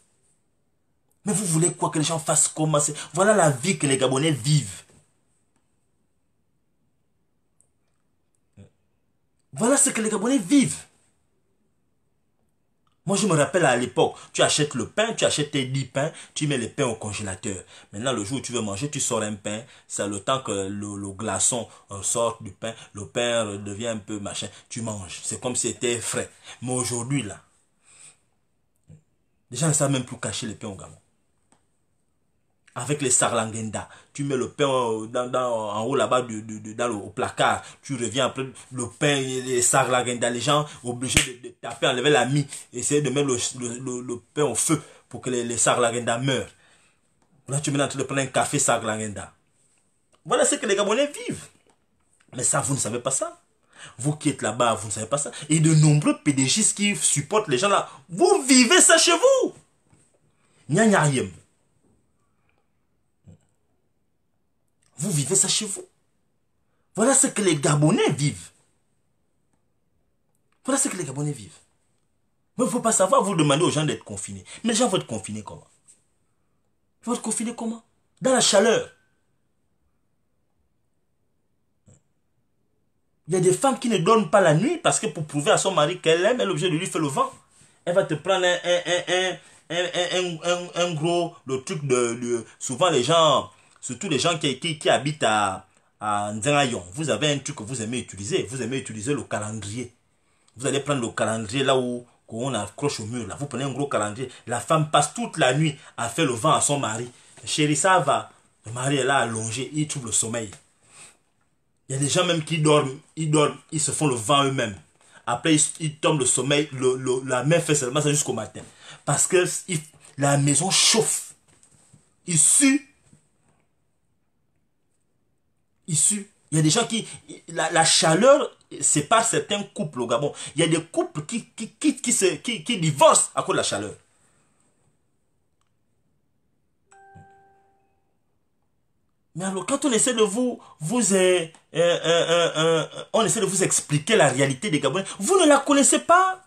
Mais vous voulez quoi que les gens fassent commencer Voilà la vie que les Gabonais vivent. Voilà ce que les Gabonais vivent. Moi, je me rappelle à l'époque, tu achètes le pain, tu achètes tes 10 pains, tu mets les pains au congélateur. Maintenant, le jour où tu veux manger, tu sors un pain. C'est le temps que le, glaçon euh, sorte du pain, le pain devient un peu machin. Tu manges. C'est comme si c'était frais. Mais aujourd'hui, là, les gens ne savent même plus cacher les pains au Gabon avec les sarlangenda. Tu mets le pain euh, en haut là-bas dans le, au placard. Tu reviens après le pain et les sarlangenda. Les gens obligés de, taper, enlever la mie. Essayer de mettre le, pain au feu pour que les, les sarlangenda meurent. Là, tu mets en train de prendre un café sarlangenda. Voilà ce que les Gabonais vivent. Mais ça, vous ne savez pas ça. Vous qui êtes là-bas, vous ne savez pas ça. Et de nombreux pédés qui supportent les gens là, vous vivez ça chez vous. Nya, nya, yem. Vous vivez ça chez vous. Voilà ce que les Gabonais vivent. Voilà ce que les Gabonais vivent. Mais il ne faut pas savoir, vous demandez aux gens d'être confinés. Mais les gens vont être confinés comment Ils vont être confinés comment Dans la chaleur. Il y a des femmes qui ne donnent pas la nuit parce que pour prouver à son mari qu'elle aime, elle est obligée de lui faire le vent. Elle va te prendre un, gros, le truc de... Souvent les gens Surtout les gens qui, qui, qui habitent à, à Vous avez un truc que vous aimez utiliser. Vous aimez utiliser le calendrier. Vous allez prendre le calendrier là où on accroche au mur. Là. Vous prenez un gros calendrier. La femme passe toute la nuit à faire le vent à son mari. Chérie, ça va. Le mari est là allongé. Il trouve le sommeil. Il y a des gens même qui dorment. Ils dorment. Ils se font le vent eux-mêmes. Après, ils, tombent le sommeil. Le, la main fait seulement ça jusqu'au matin. Parce que la maison chauffe. Il sue il y a des gens qui... La, chaleur sépare certains couples au Gabon. Il y a des couples qui, qui, qui, qui divorcent à cause de la chaleur. Mais alors, quand on essaie de vous, vous euh, euh, euh, on essaie de vous expliquer la réalité des Gabonais, vous ne la connaissez pas.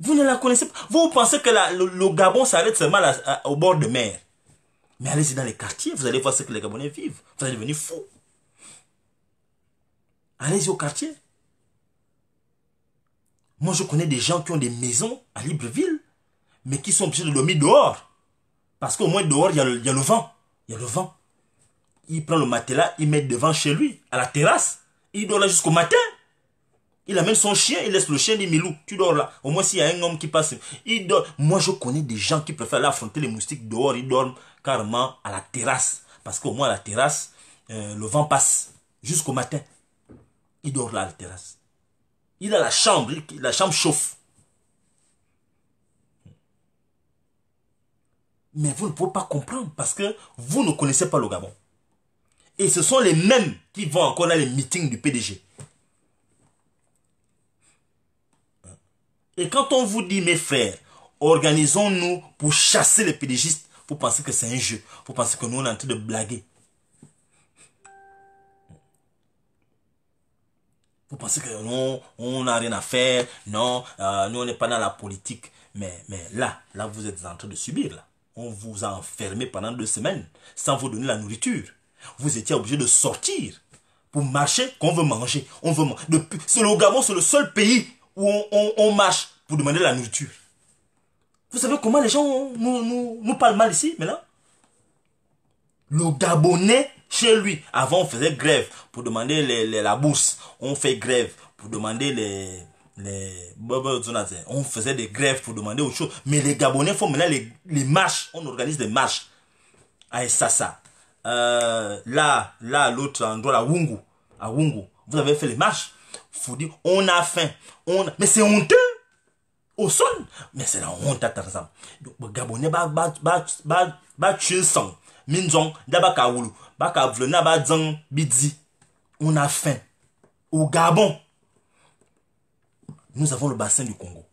Vous ne la connaissez pas. Vous pensez que le, Gabon s'arrête seulement au bord de mer. Mais allez-y dans les quartiers, vous allez voir ce que les Gabonais vivent. Vous allez devenir fou. Allez-y au quartier. Moi, je connais des gens qui ont des maisons à Libreville, mais qui sont obligés de dormir dehors. Parce qu'au moins dehors, il y, a le, vent. Il y a le vent. Il prend le matelas, il met devant chez lui, à la terrasse. Il dort là jusqu'au matin. Il amène son chien, il laisse le chien, des Milou, tu dors là. Au moins, s'il y a un homme qui passe, il dort. Moi, je connais des gens qui préfèrent affronter les moustiques dehors, ils dorment carrément à la terrasse. Parce qu'au moins, à la terrasse, euh, le vent passe jusqu'au matin. Il dort là à la terrasse. Il a la chambre, la chambre chauffe. Mais vous ne pouvez pas comprendre parce que vous ne connaissez pas le Gabon. Et ce sont les mêmes qui vont encore à les meetings du PDG. Et quand on vous dit, mes frères, organisons-nous pour chasser les pédigistes, vous pensez que c'est un jeu. Vous pensez que nous, on est en train de blaguer. Vous pensez que non, on n'a rien à faire. Non, euh, nous, on n'est pas dans la politique. Mais, mais là, là, vous êtes en train de subir. Là. On vous a enfermé pendant deux semaines sans vous donner la nourriture. Vous étiez obligé de sortir pour marcher qu'on veut manger. On veut c'est le Gabon, c'est le seul pays où on marche demander la nourriture. Vous savez comment les gens nous, nous, parlent mal ici, maintenant Le Gabonais, chez lui, avant on faisait grève pour demander les, la bourse. On fait grève pour demander les, les... On faisait des grèves pour demander autre chose. Mais les Gabonais font maintenant les, marches. On organise des marches. À Essassa. Euh, là, là, l'autre endroit, à Wungu. À Wungu. Vous avez fait les marches. Faut dire, on a faim. On... Mais c'est honteux à c'est la honte à Tarzan. Donc gabone batwee sɔn minzɔn da baka wulu baka vlo na ba dzɔn bidzi. on a faim au gabon nous avons le bassin du congo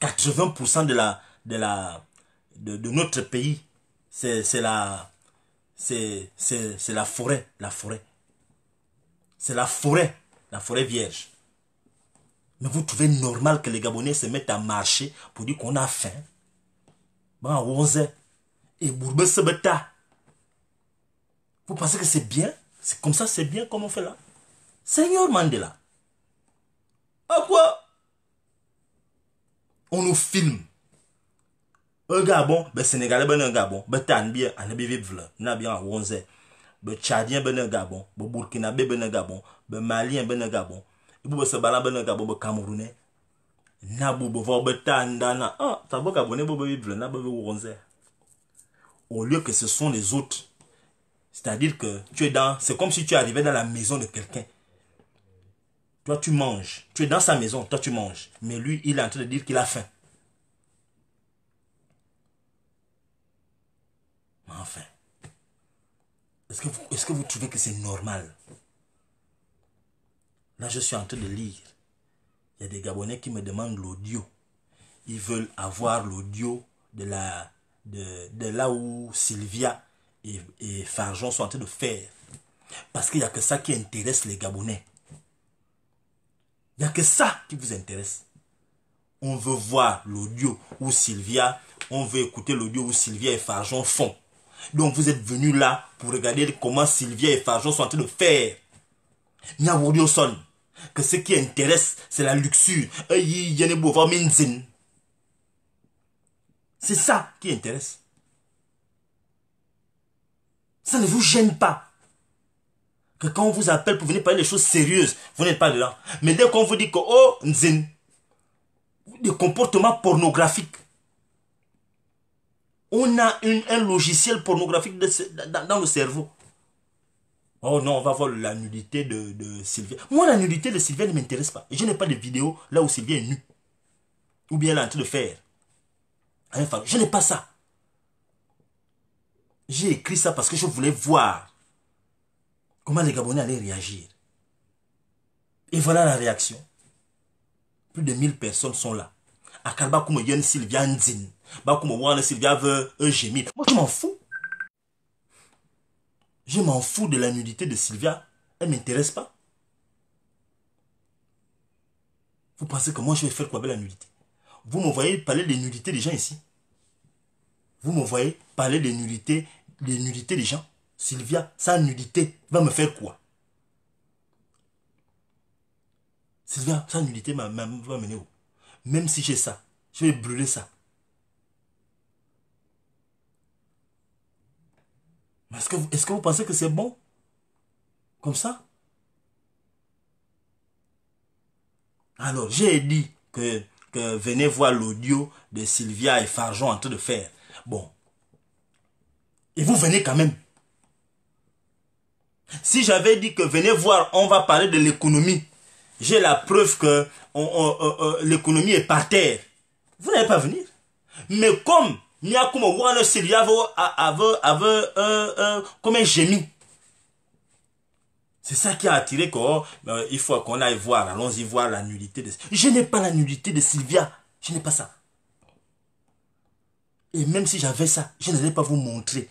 80% de la de la de, de notre pays c'est c'est la c'est c'est la forêt la forêt c'est la forêt la forêt vierge mais vous trouvez normal que les Gabonais se mettent à marcher pour dire qu'on a faim Bon, 11 et se beta. Vous pensez que c'est bien C'est comme ça, c'est bien comme on fait là Seigneur Mandela, à quoi On nous filme. Un Gabon, ben Sénégalais, ben un Gabon, ben Tanbien, on vivre là, on Tchadien, ben un Gabon, ben Burkinabé, ben un Gabon, ben Malien, ben un Gabon, au lieu que ce sont les autres c'est-à-dire que tu es dans c'est comme si tu arrivais dans la maison de quelqu'un toi tu manges tu es dans sa maison toi tu manges mais lui il est en train de dire qu'il a faim enfin est-ce que vous trouvez que c'est normal Là, je suis en train de lire. Il y a des Gabonais qui me demandent l'audio. Ils veulent avoir l'audio de, la, de, là où Sylvia et, et Farjon sont en train de faire. Parce qu'il n'y a que ça qui intéresse les Gabonais. Il n'y a que ça qui vous intéresse. On veut voir l'audio où Sylvia, on veut écouter l'audio où Sylvia et Farjon font. Donc vous êtes venus là pour regarder comment Sylvia et Farjon sont en train de faire. audio sonne que ce qui intéresse, c'est la luxure. C'est ça qui intéresse. Ça ne vous gêne pas. Que quand on vous appelle pour venir parler des choses sérieuses, vous n'êtes pas là. Mais dès qu'on vous dit que, oh, nzin, des comportements pornographiques, on a un logiciel pornographique dans le cerveau. Oh non, on va voir la nudité de, de Sylvia. Moi, la nudité de Sylvia ne m'intéresse pas. Je n'ai pas de vidéo là où Sylvia est nue. Ou bien elle est en train de faire. Hein, je n'ai pas ça. J'ai écrit ça parce que je voulais voir comment les Gabonais allaient réagir. Et voilà la réaction. Plus de 1000 personnes sont là. À a Yen Sylvia Nzin. Bakoum Wan Sylvia veut un euh, gémir. Moi, je m'en fous. Je m'en fous de la nudité de Sylvia. Elle ne m'intéresse pas. Vous pensez que moi je vais faire quoi avec la nudité Vous me voyez parler des nudités des gens ici Vous me voyez parler des nudités, des nudités des gens Sylvia, sa nudité va me faire quoi Sylvia, sa nudité va m'amener où Même si j'ai ça, je vais brûler ça. Est-ce que, vous pensez que c'est bon Comme ça Alors, j'ai dit que, venez voir l'audio de Sylvia et Farjon en train de faire. Bon. Et vous venez quand même. Si j'avais dit que venez voir, on va parler de l'économie. J'ai la preuve que euh, euh, l'économie est par terre. Vous n'allez pas venir. Mais comme comme un génie c'est ça qui a attiré quoi euh, il faut qu'on aille voir allons-y voir la nudité de je n'ai pas la nudité de Sylvia je n'ai pas ça et même si j'avais ça je n'allais pas vous montrer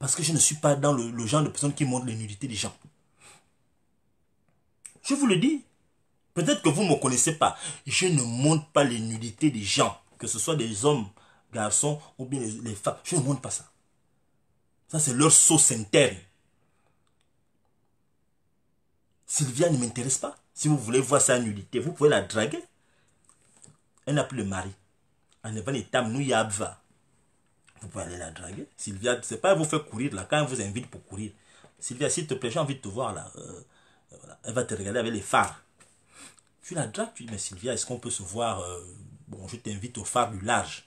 parce que je ne suis pas dans le, genre de personne qui montre les nudités des gens je vous le dis peut-être que vous ne me connaissez pas je ne montre pas les nudités des gens que ce soit des hommes garçons ou bien les, femmes. Je ne montre pas ça. Ça, c'est leur sauce interne. Sylvia ne m'intéresse pas. Si vous voulez voir sa nudité, vous pouvez la draguer. Elle n'a plus le mari. Elle En Vous pouvez aller la draguer. Sylvia, c'est pas elle vous fait courir là, quand elle vous invite pour courir. Sylvia, s'il te plaît, j'ai envie de te voir là. Euh, elle va te regarder avec les phares. Tu la dragues, tu dis, mais Sylvia, est-ce qu'on peut se voir euh, Bon, je t'invite au phare du large.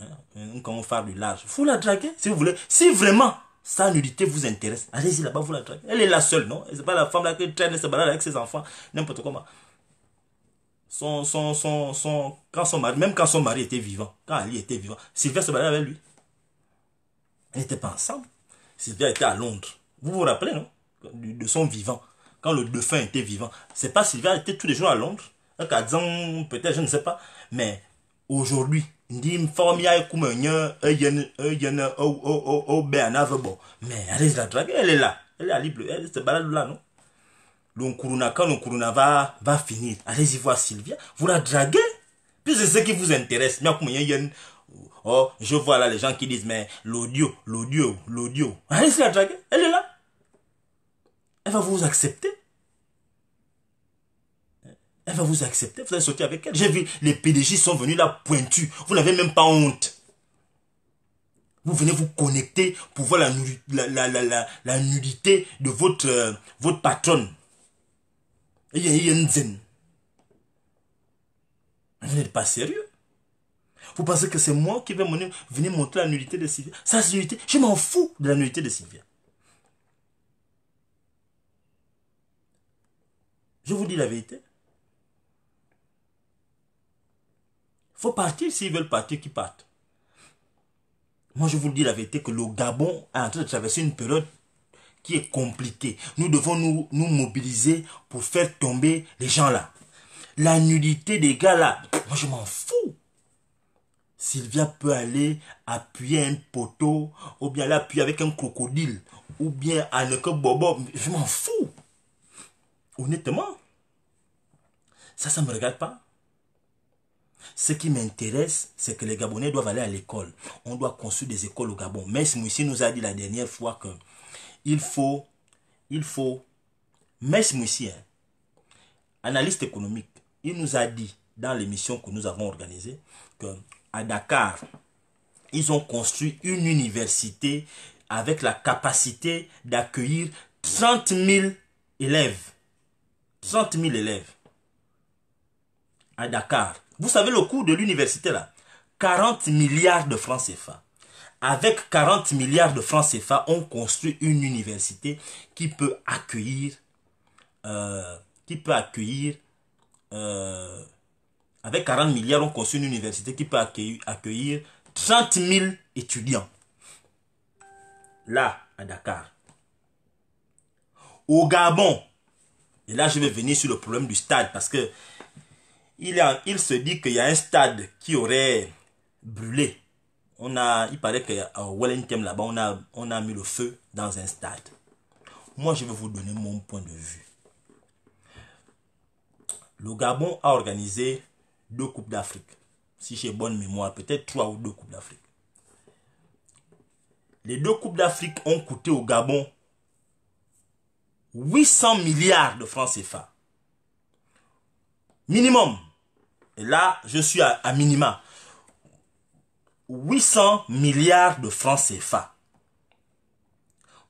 Hein? on faire du large. Vous la draguez, si vous voulez. Si vraiment sa nudité vous intéresse, allez-y là-bas, vous la draguez. Elle est la seule, non C'est pas la femme là qui traîne et se balade avec ses enfants, n'importe comment. Son, son, son, son, quand son mari, même quand son mari était vivant, quand Ali était vivant, Sylvia se baladait avec lui. Elle n'était pas ensemble. Sylvia était à Londres. Vous vous rappelez, non de, son vivant. Quand le dauphin était vivant. C'est pas Sylvia, qui était tous les jours à Londres. Un peut-être, je ne sais pas. Mais aujourd'hui, ndim mfɔmi ayi kume nye elle o o o o bɛ anavɛ elle mɛ alizatura ke ele la est libre elle se balade là non l'onkuruna quand l'onkuruna va va finir allez-y voir Sylvia vous la draguer, puis c'est ce qui vous intéresse mais oh je vois là les gens qui disent mais l'audio l'audio l'audio allez-y la draguer elle est là elle va vous accepter elle va vous accepter, vous allez sortir avec elle. J'ai vu, les PDG sont venus là pointus. Vous n'avez même pas honte. Vous venez vous connecter pour voir la, la, nudité de votre, euh, patronne. y a Vous n'êtes pas sérieux. Vous pensez que c'est moi qui vais venir montrer la nudité de Sylvia Ça, c'est nullité. Je m'en fous de la nudité de Sylvia. Je vous dis la vérité. faut partir. S'ils veulent partir, qu'ils partent. Moi, je vous le dis la vérité que le Gabon est en train de traverser une période qui est compliquée. Nous devons nous, mobiliser pour faire tomber les gens là. La nudité des gars là, moi je m'en fous. Sylvia peut aller appuyer un poteau, ou bien aller appuyer avec un crocodile, ou bien à Bobo, je m'en fous. Honnêtement, ça, ça me regarde pas. Ce qui m'intéresse, c'est que les Gabonais doivent aller à l'école. On doit construire des écoles au Gabon. Mais Moussi nous a dit la dernière fois que il faut, il faut, Mess Moussi, hein, analyste économique, il nous a dit dans l'émission que nous avons organisée qu'à Dakar, ils ont construit une université avec la capacité d'accueillir 30 000 élèves. 30 000 élèves à Dakar. Vous savez le coût de l'université là 40 milliards de francs CFA. Avec 40 milliards de francs CFA, on construit une université qui peut accueillir, euh, qui peut accueillir, euh, avec 40 milliards, on construit une université qui peut accueillir, accueillir 30 000 étudiants. Là, à Dakar. Au Gabon, et là je vais venir sur le problème du stade parce que il, se dit qu'il y a un stade qui aurait brûlé. On a, il paraît qu'à Wellington, là-bas, on a, on a mis le feu dans un stade. Moi, je vais vous donner mon point de vue. Le Gabon a organisé deux Coupes d'Afrique. Si j'ai bonne mémoire, peut-être trois ou deux Coupes d'Afrique. Les deux Coupes d'Afrique ont coûté au Gabon 800 milliards de francs CFA. Minimum. Et là, je suis à, minima. 800 milliards de francs CFA.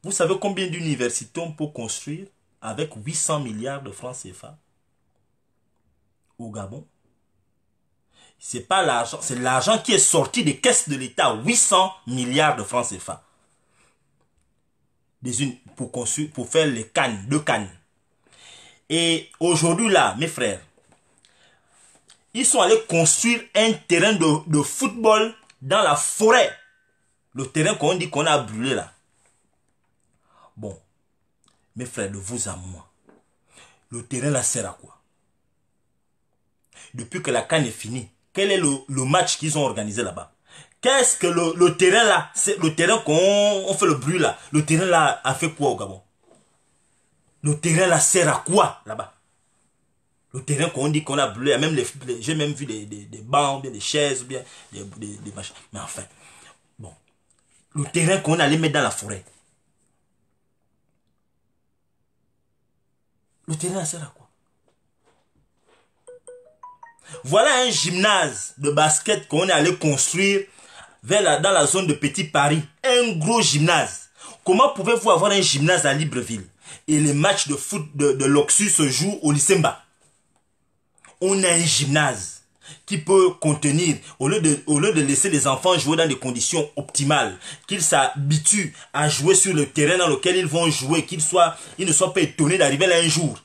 Vous savez combien d'universités on peut construire avec 800 milliards de francs CFA au Gabon C'est pas l'argent, c'est l'argent qui est sorti des caisses de l'État, 800 milliards de francs CFA. Des pour construire, pour faire les cannes, deux cannes. Et aujourd'hui là, mes frères, ils sont allés construire un terrain de, football dans la forêt. Le terrain qu'on dit qu'on a brûlé là. Bon, mes frères, de vous à moi, le terrain là sert à quoi Depuis que la canne est finie, quel est le, match qu'ils ont organisé là-bas Qu'est-ce que le, terrain là, c'est le terrain qu'on fait le bruit là, le terrain là a fait quoi au Gabon Le terrain là sert à quoi là-bas le terrain qu'on dit qu'on a brûlé, même j'ai même vu des, des, des bancs, bien des chaises, bien des, des, machins. Mais enfin, bon. Le terrain qu'on allait mettre dans la forêt. Le terrain c'est là, quoi Voilà un gymnase de basket qu'on est allé construire vers dans la zone de Petit Paris. Un gros gymnase. Comment pouvez-vous avoir un gymnase à Libreville Et les matchs de foot de, de l'Oxu se jouent au Lissemba on a un gymnase qui peut contenir, au lieu, de, au lieu de laisser les enfants jouer dans des conditions optimales, qu'ils s'habituent à jouer sur le terrain dans lequel ils vont jouer, qu'ils soient, ils ne soient pas étonnés d'arriver là un jour.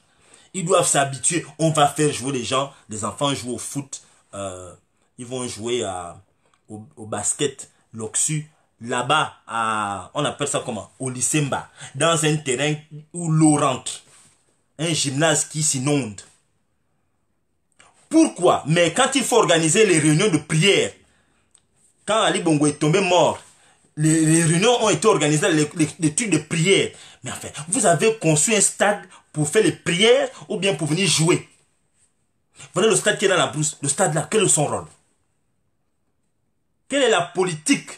Ils doivent s'habituer. On va faire jouer les gens, les enfants jouent au foot, euh, ils vont jouer au, basket, l'oxu, là-bas, à, on appelle ça comment Au Mba. dans un terrain où l'eau rentre. Un gymnase qui s'inonde pourquoi Mais quand il faut organiser les réunions de prière, quand Ali Bongo est tombé mort, les, réunions ont été organisées, les, études de prière. Mais enfin, vous avez conçu un stade pour faire les prières ou bien pour venir jouer. Voilà le stade qui est dans la brousse. Le stade là, quel est son rôle Quelle est la politique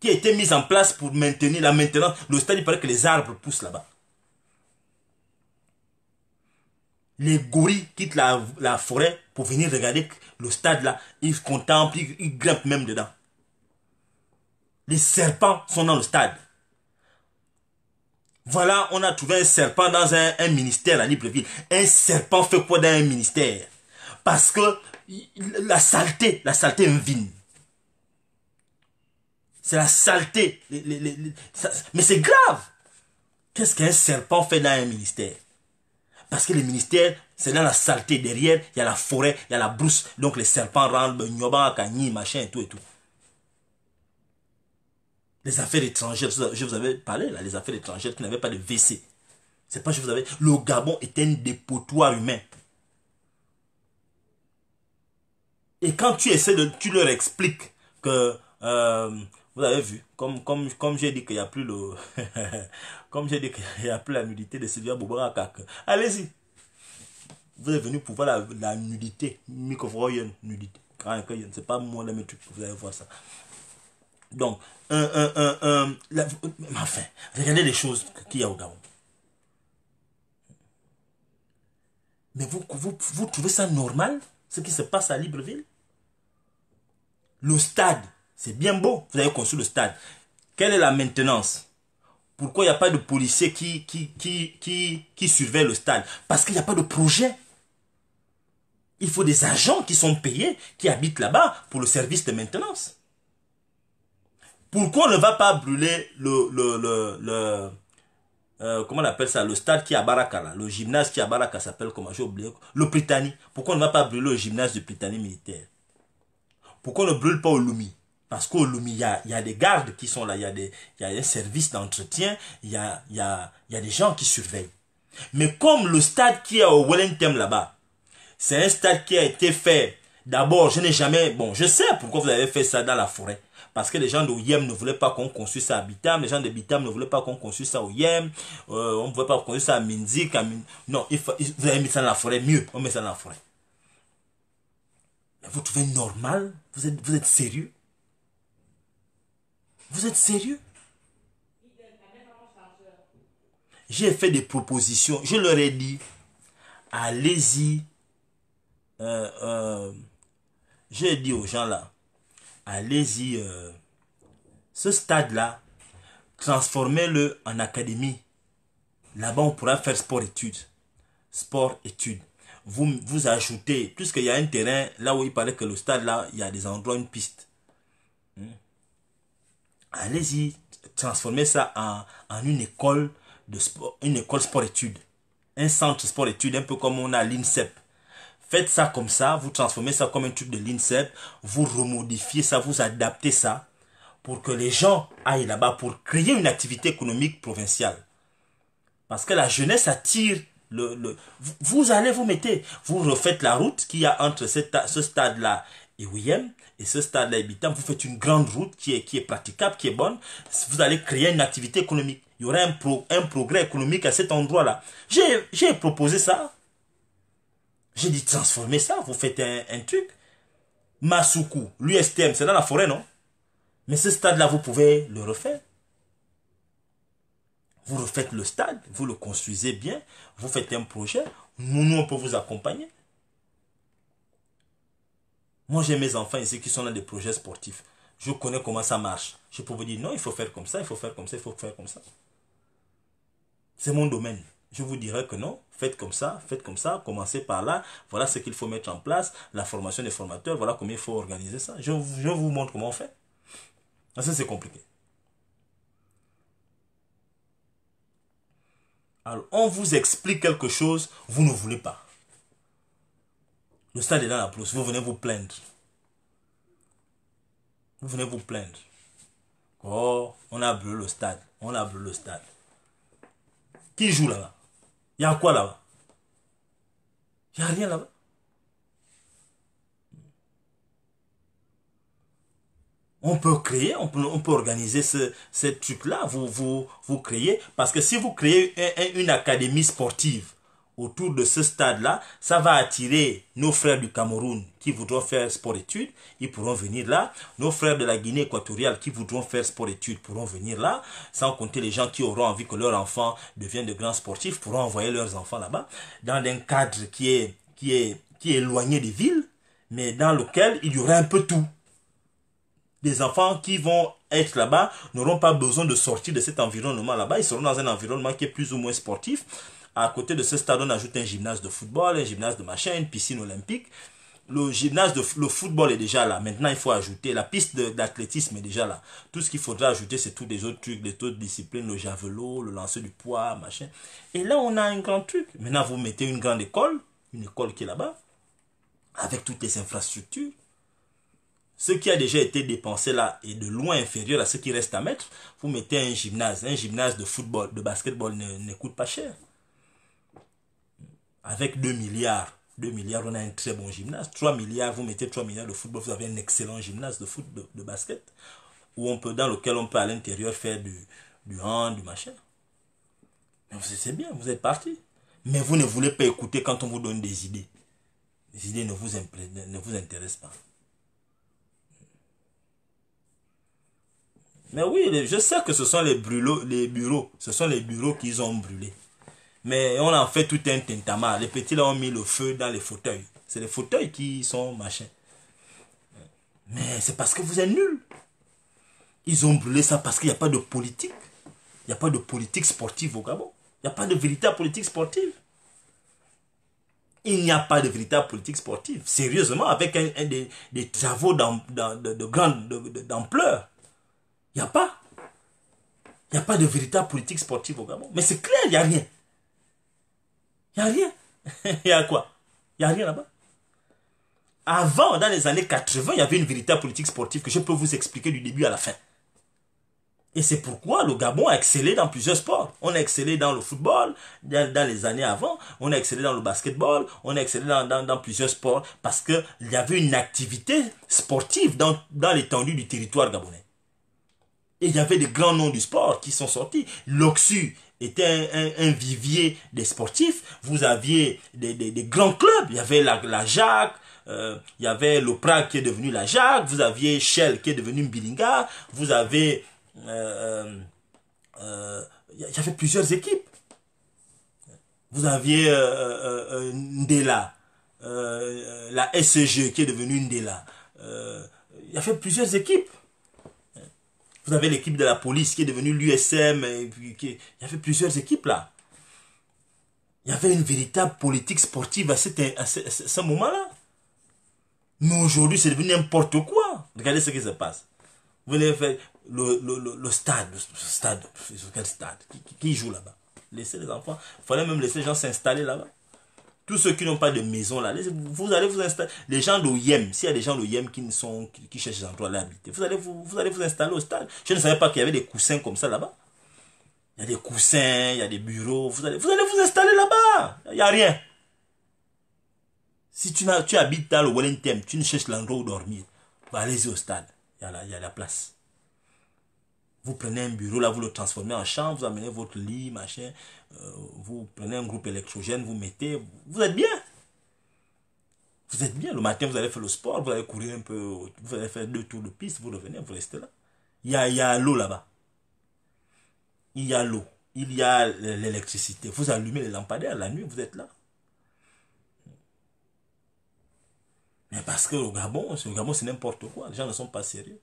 qui a été mise en place pour maintenir la maintenance Le stade, il paraît que les arbres poussent là-bas. les gorilles quittent la, forêt pour venir regarder le stade là. Ils contemplent, ils, grimpent même dedans. Les serpents sont dans le stade. Voilà, on a trouvé un serpent dans un, ministère à Libreville. Un serpent fait quoi dans un ministère Parce que la saleté, la saleté vine. C'est la saleté. mais c'est grave. Qu'est-ce qu'un serpent fait dans un ministère parce que les ministères, c'est dans la saleté derrière, il y a la forêt, il y a la brousse, donc les serpents rendent, nyoba, kani, machin et tout et tout. Les affaires étrangères, je vous avais parlé là, les affaires étrangères qui n'avaient pas de WC. C'est pas je vous avais. Le Gabon était un dépotoir humain. Et quand tu essaies de, tu leur expliques que euh, vous avez vu, comme comme comme j'ai dit qu'il n'y a plus le *laughs* Comme j'ai dit a plus la nudité de Sylvia Boubarakak. Allez-y. Vous êtes venu pour voir la, la nudité. Microfroyen, nudité. C'est pas moi le truc, Vous allez voir ça. Donc, un, un, un, enfin, regardez les choses qu'il y a au Gabon. Mais vous, vous, vous trouvez ça normal, ce qui se passe à Libreville Le stade, c'est bien beau. Vous avez construit le stade. Quelle est la maintenance pourquoi il n'y a pas de policiers qui, qui, qui, qui, surveillent le stade Parce qu'il n'y a pas de projet. Il faut des agents qui sont payés, qui habitent là-bas pour le service de maintenance. Pourquoi on ne va pas brûler le, euh, comment on ça, le stade qui est à Baraka, le gymnase qui est à Baraka s'appelle comment j'ai oublié, le Britannique. Pourquoi on ne va pas brûler le gymnase du Britannique militaire Pourquoi on ne brûle pas au Lumi parce qu'au Lumi, il y a, des gardes qui sont là, il y, a des, services a d'entretien, il y a, y, a, des gens qui surveillent. Mais comme le stade qui est au Wellington là-bas, c'est un stade qui a été fait. D'abord, je n'ai jamais... Bon, je sais pourquoi vous avez fait ça dans la forêt. Parce que les gens de Yem ne voulaient pas qu'on construise ça à Bitam. Les gens de Bitam ne voulaient pas qu'on construise ça au Yem. Euh, on ne voulait pas qu'on construise ça à Mindik. Non, il faut... vous avez mis ça dans la forêt. Mieux, on met ça dans la forêt. Mais vous trouvez normal vous êtes, vous êtes sérieux vous êtes sérieux J'ai fait des propositions. Je leur ai dit, allez-y. Euh, euh, j'ai dit aux gens là, allez-y. Euh, ce stade-là, transformez-le en académie. Là-bas, on pourra faire sport-études. Sport-études. Vous, vous ajoutez, puisqu'il y a un terrain, là où il paraît que le stade, là, il y a des endroits, une piste. Hmm? allez-y, transformez ça en, une école de sport, une école sport-études, un centre sport-études, un peu comme on a l'INSEP. Faites ça comme ça, vous transformez ça comme un truc de l'INSEP, vous remodifiez ça, vous adaptez ça pour que les gens aillent là-bas pour créer une activité économique provinciale. Parce que la jeunesse attire le, vous allez vous mettez, vous refaites la route qu'il y a entre ce stade-là et William, Et ce stade-là habitant, vous faites une grande route qui est, qui est praticable, qui est bonne. Vous allez créer une activité économique. Il y aura un, pro, un progrès économique à cet endroit-là. J'ai proposé ça. J'ai dit transformer ça. Vous faites un, truc. Masuku, l'USTM, c'est dans la forêt, non Mais ce stade-là, vous pouvez le refaire. Vous refaites le stade, vous le construisez bien, vous faites un projet. Nous, nous, on peut vous accompagner. Moi, j'ai mes enfants ici qui sont dans des projets sportifs. Je connais comment ça marche. Je peux vous dire, non, il faut faire comme ça, il faut faire comme ça, il faut faire comme ça. C'est mon domaine. Je vous dirais que non, faites comme ça, faites comme ça, commencez par là, voilà ce qu'il faut mettre en place, la formation des formateurs, voilà comment il faut organiser ça. Je, je vous montre comment on fait. Ah, ça, c'est compliqué. Alors, on vous explique quelque chose, vous ne voulez pas. Le stade est dans la plus, Vous venez vous plaindre. Vous venez vous plaindre. Oh, on a brûlé le stade. On a brûlé le stade. Qui joue là-bas Il y a quoi là-bas Il n'y a rien là-bas. On peut créer, on peut, organiser ce, truc-là. Vous, vous, vous créez. Parce que si vous créez une, une académie sportive, autour de ce stade-là, ça va attirer nos frères du Cameroun qui voudront faire sport-études, ils pourront venir là. Nos frères de la Guinée équatoriale qui voudront faire sport-études pourront venir là. Sans compter les gens qui auront envie que leurs enfants deviennent de grands sportifs pourront envoyer leurs enfants là-bas dans un cadre qui est, qui est, qui est éloigné des villes, mais dans lequel il y aura un peu tout. Des enfants qui vont être là-bas n'auront pas besoin de sortir de cet environnement là-bas. Ils seront dans un environnement qui est plus ou moins sportif à côté de ce stade, on ajoute un gymnase de football, un gymnase de machin, une piscine olympique. Le gymnase de le football est déjà là. Maintenant, il faut ajouter la piste d'athlétisme est déjà là. Tout ce qu'il faudra ajouter, c'est tous les autres trucs, les autres disciplines, le javelot, le lancer du poids, machin. Et là, on a un grand truc. Maintenant, vous mettez une grande école, une école qui est là-bas, avec toutes les infrastructures. Ce qui a déjà été dépensé là est de loin inférieur à ce qui reste à mettre. Vous mettez un gymnase, un gymnase de football, de basketball ne, ne coûte pas cher avec 2 milliards. 2 milliards, on a un très bon gymnase. 3 milliards, vous mettez 3 milliards de football, vous avez un excellent gymnase de foot, de, basket, où on peut, dans lequel on peut à l'intérieur faire du, du hand, du machin. c'est bien, vous êtes parti. Mais vous ne voulez pas écouter quand on vous donne des idées. Les idées ne vous, intéressent pas. Mais oui, je sais que ce sont les, brûlots, les bureaux. Ce sont les bureaux qu'ils ont brûlés. Mais on a fait tout un tentama. Les petits là ont mis le feu dans les fauteuils. C'est les fauteuils qui sont machin. Mais c'est parce que vous êtes nuls. Ils ont brûlé ça parce qu'il n'y a pas de politique. Il n'y a pas de politique sportive au Gabon. Il n'y a pas de véritable politique sportive. Il n'y a pas de véritable politique sportive. Sérieusement, avec un, des, travaux de, d'ampleur. Il n'y a pas. Il n'y a pas de véritable politique sportive au Gabon. Mais c'est clair, il n'y a rien. Il n'y a rien. Il y a quoi Il n'y a rien là-bas. Avant, dans les années 80, il y avait une véritable politique sportive que je peux vous expliquer du début à la fin. Et c'est pourquoi le Gabon a excellé dans plusieurs sports. On a excellé dans le football, dans, les années avant, on a excellé dans le basketball, on a excellé dans, plusieurs sports, parce qu'il y avait une activité sportive dans, dans l'étendue du territoire gabonais. Et il y avait des grands noms du sport qui sont sortis. L'Oxu était un, vivier des sportifs. Vous aviez des, grands clubs. Il y avait la, la Jacques, euh, il y avait le Prague qui est devenu la Jacques, vous aviez Shell qui est devenu Mbilinga, vous avez... Euh, euh, il y avait plusieurs équipes. Vous aviez Ndela, la SG qui est devenue Ndela. il y avait plusieurs équipes. Vous avez l'équipe de la police qui est devenue l'USM. Il y avait plusieurs équipes là. Il y avait une véritable politique sportive à, ce, moment-là. Mais aujourd'hui, c'est devenu n'importe quoi. Regardez ce qui se passe. Vous venez faire le, stade. Le stade. Quel stade qui, qui joue là-bas Laissez les enfants. Il fallait même laisser les gens s'installer là-bas. Tous ceux qui n'ont pas de maison là, vous allez vous installer. Les gens d'Oyem, s'il y a des gens d'Oyem qui, sont, qui, cherchent des endroits à habiter, vous allez vous, allez vous installer au stade. Je ne savais pas qu'il y avait des coussins comme ça là-bas. Il y a des coussins, il y a des bureaux. Vous allez vous, allez installer là-bas. Il n'y a rien. Si tu, tu habites dans le Wellington, tu ne cherches l'endroit où dormir, allez-y au stade. Il il y a la place. Vous prenez un bureau, là, vous le transformez en chambre, vous amenez votre lit, machin, euh, vous prenez un groupe électrogène, vous mettez, vous êtes bien. Vous êtes bien. Le matin, vous allez faire le sport, vous allez courir un peu, vous allez faire deux tours de piste, vous revenez, vous restez là. Il y a, il y a l'eau là-bas. Il y a l'eau. Il y a l'électricité. Vous allumez les lampadaires la nuit, vous êtes là. Mais parce que au au Gabon, c'est n'importe quoi. Les gens ne sont pas sérieux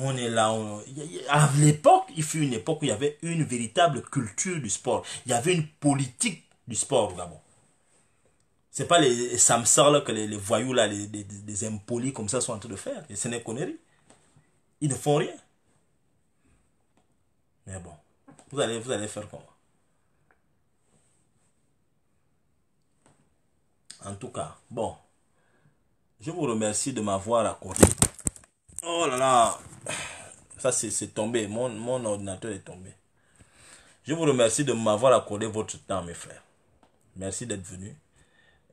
on est là. À l'époque, il fut une époque où il y avait une véritable culture du sport. Il y avait une politique du sport au Ce C'est pas les samsars là, que les, voyous là, les, impolis comme ça sont en train de faire. Et ce n'est connerie. Ils ne font rien. Mais bon, vous allez, vous allez faire quoi En tout cas, bon, je vous remercie de m'avoir accordé. Oh là là, ça, c'est tombé. Mon, ordinateur est tombé. Je vous remercie de m'avoir accordé votre temps, mes frères. Merci d'être venu.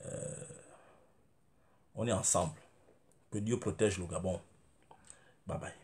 Euh, on est ensemble. Que Dieu protège le Gabon. Bye bye.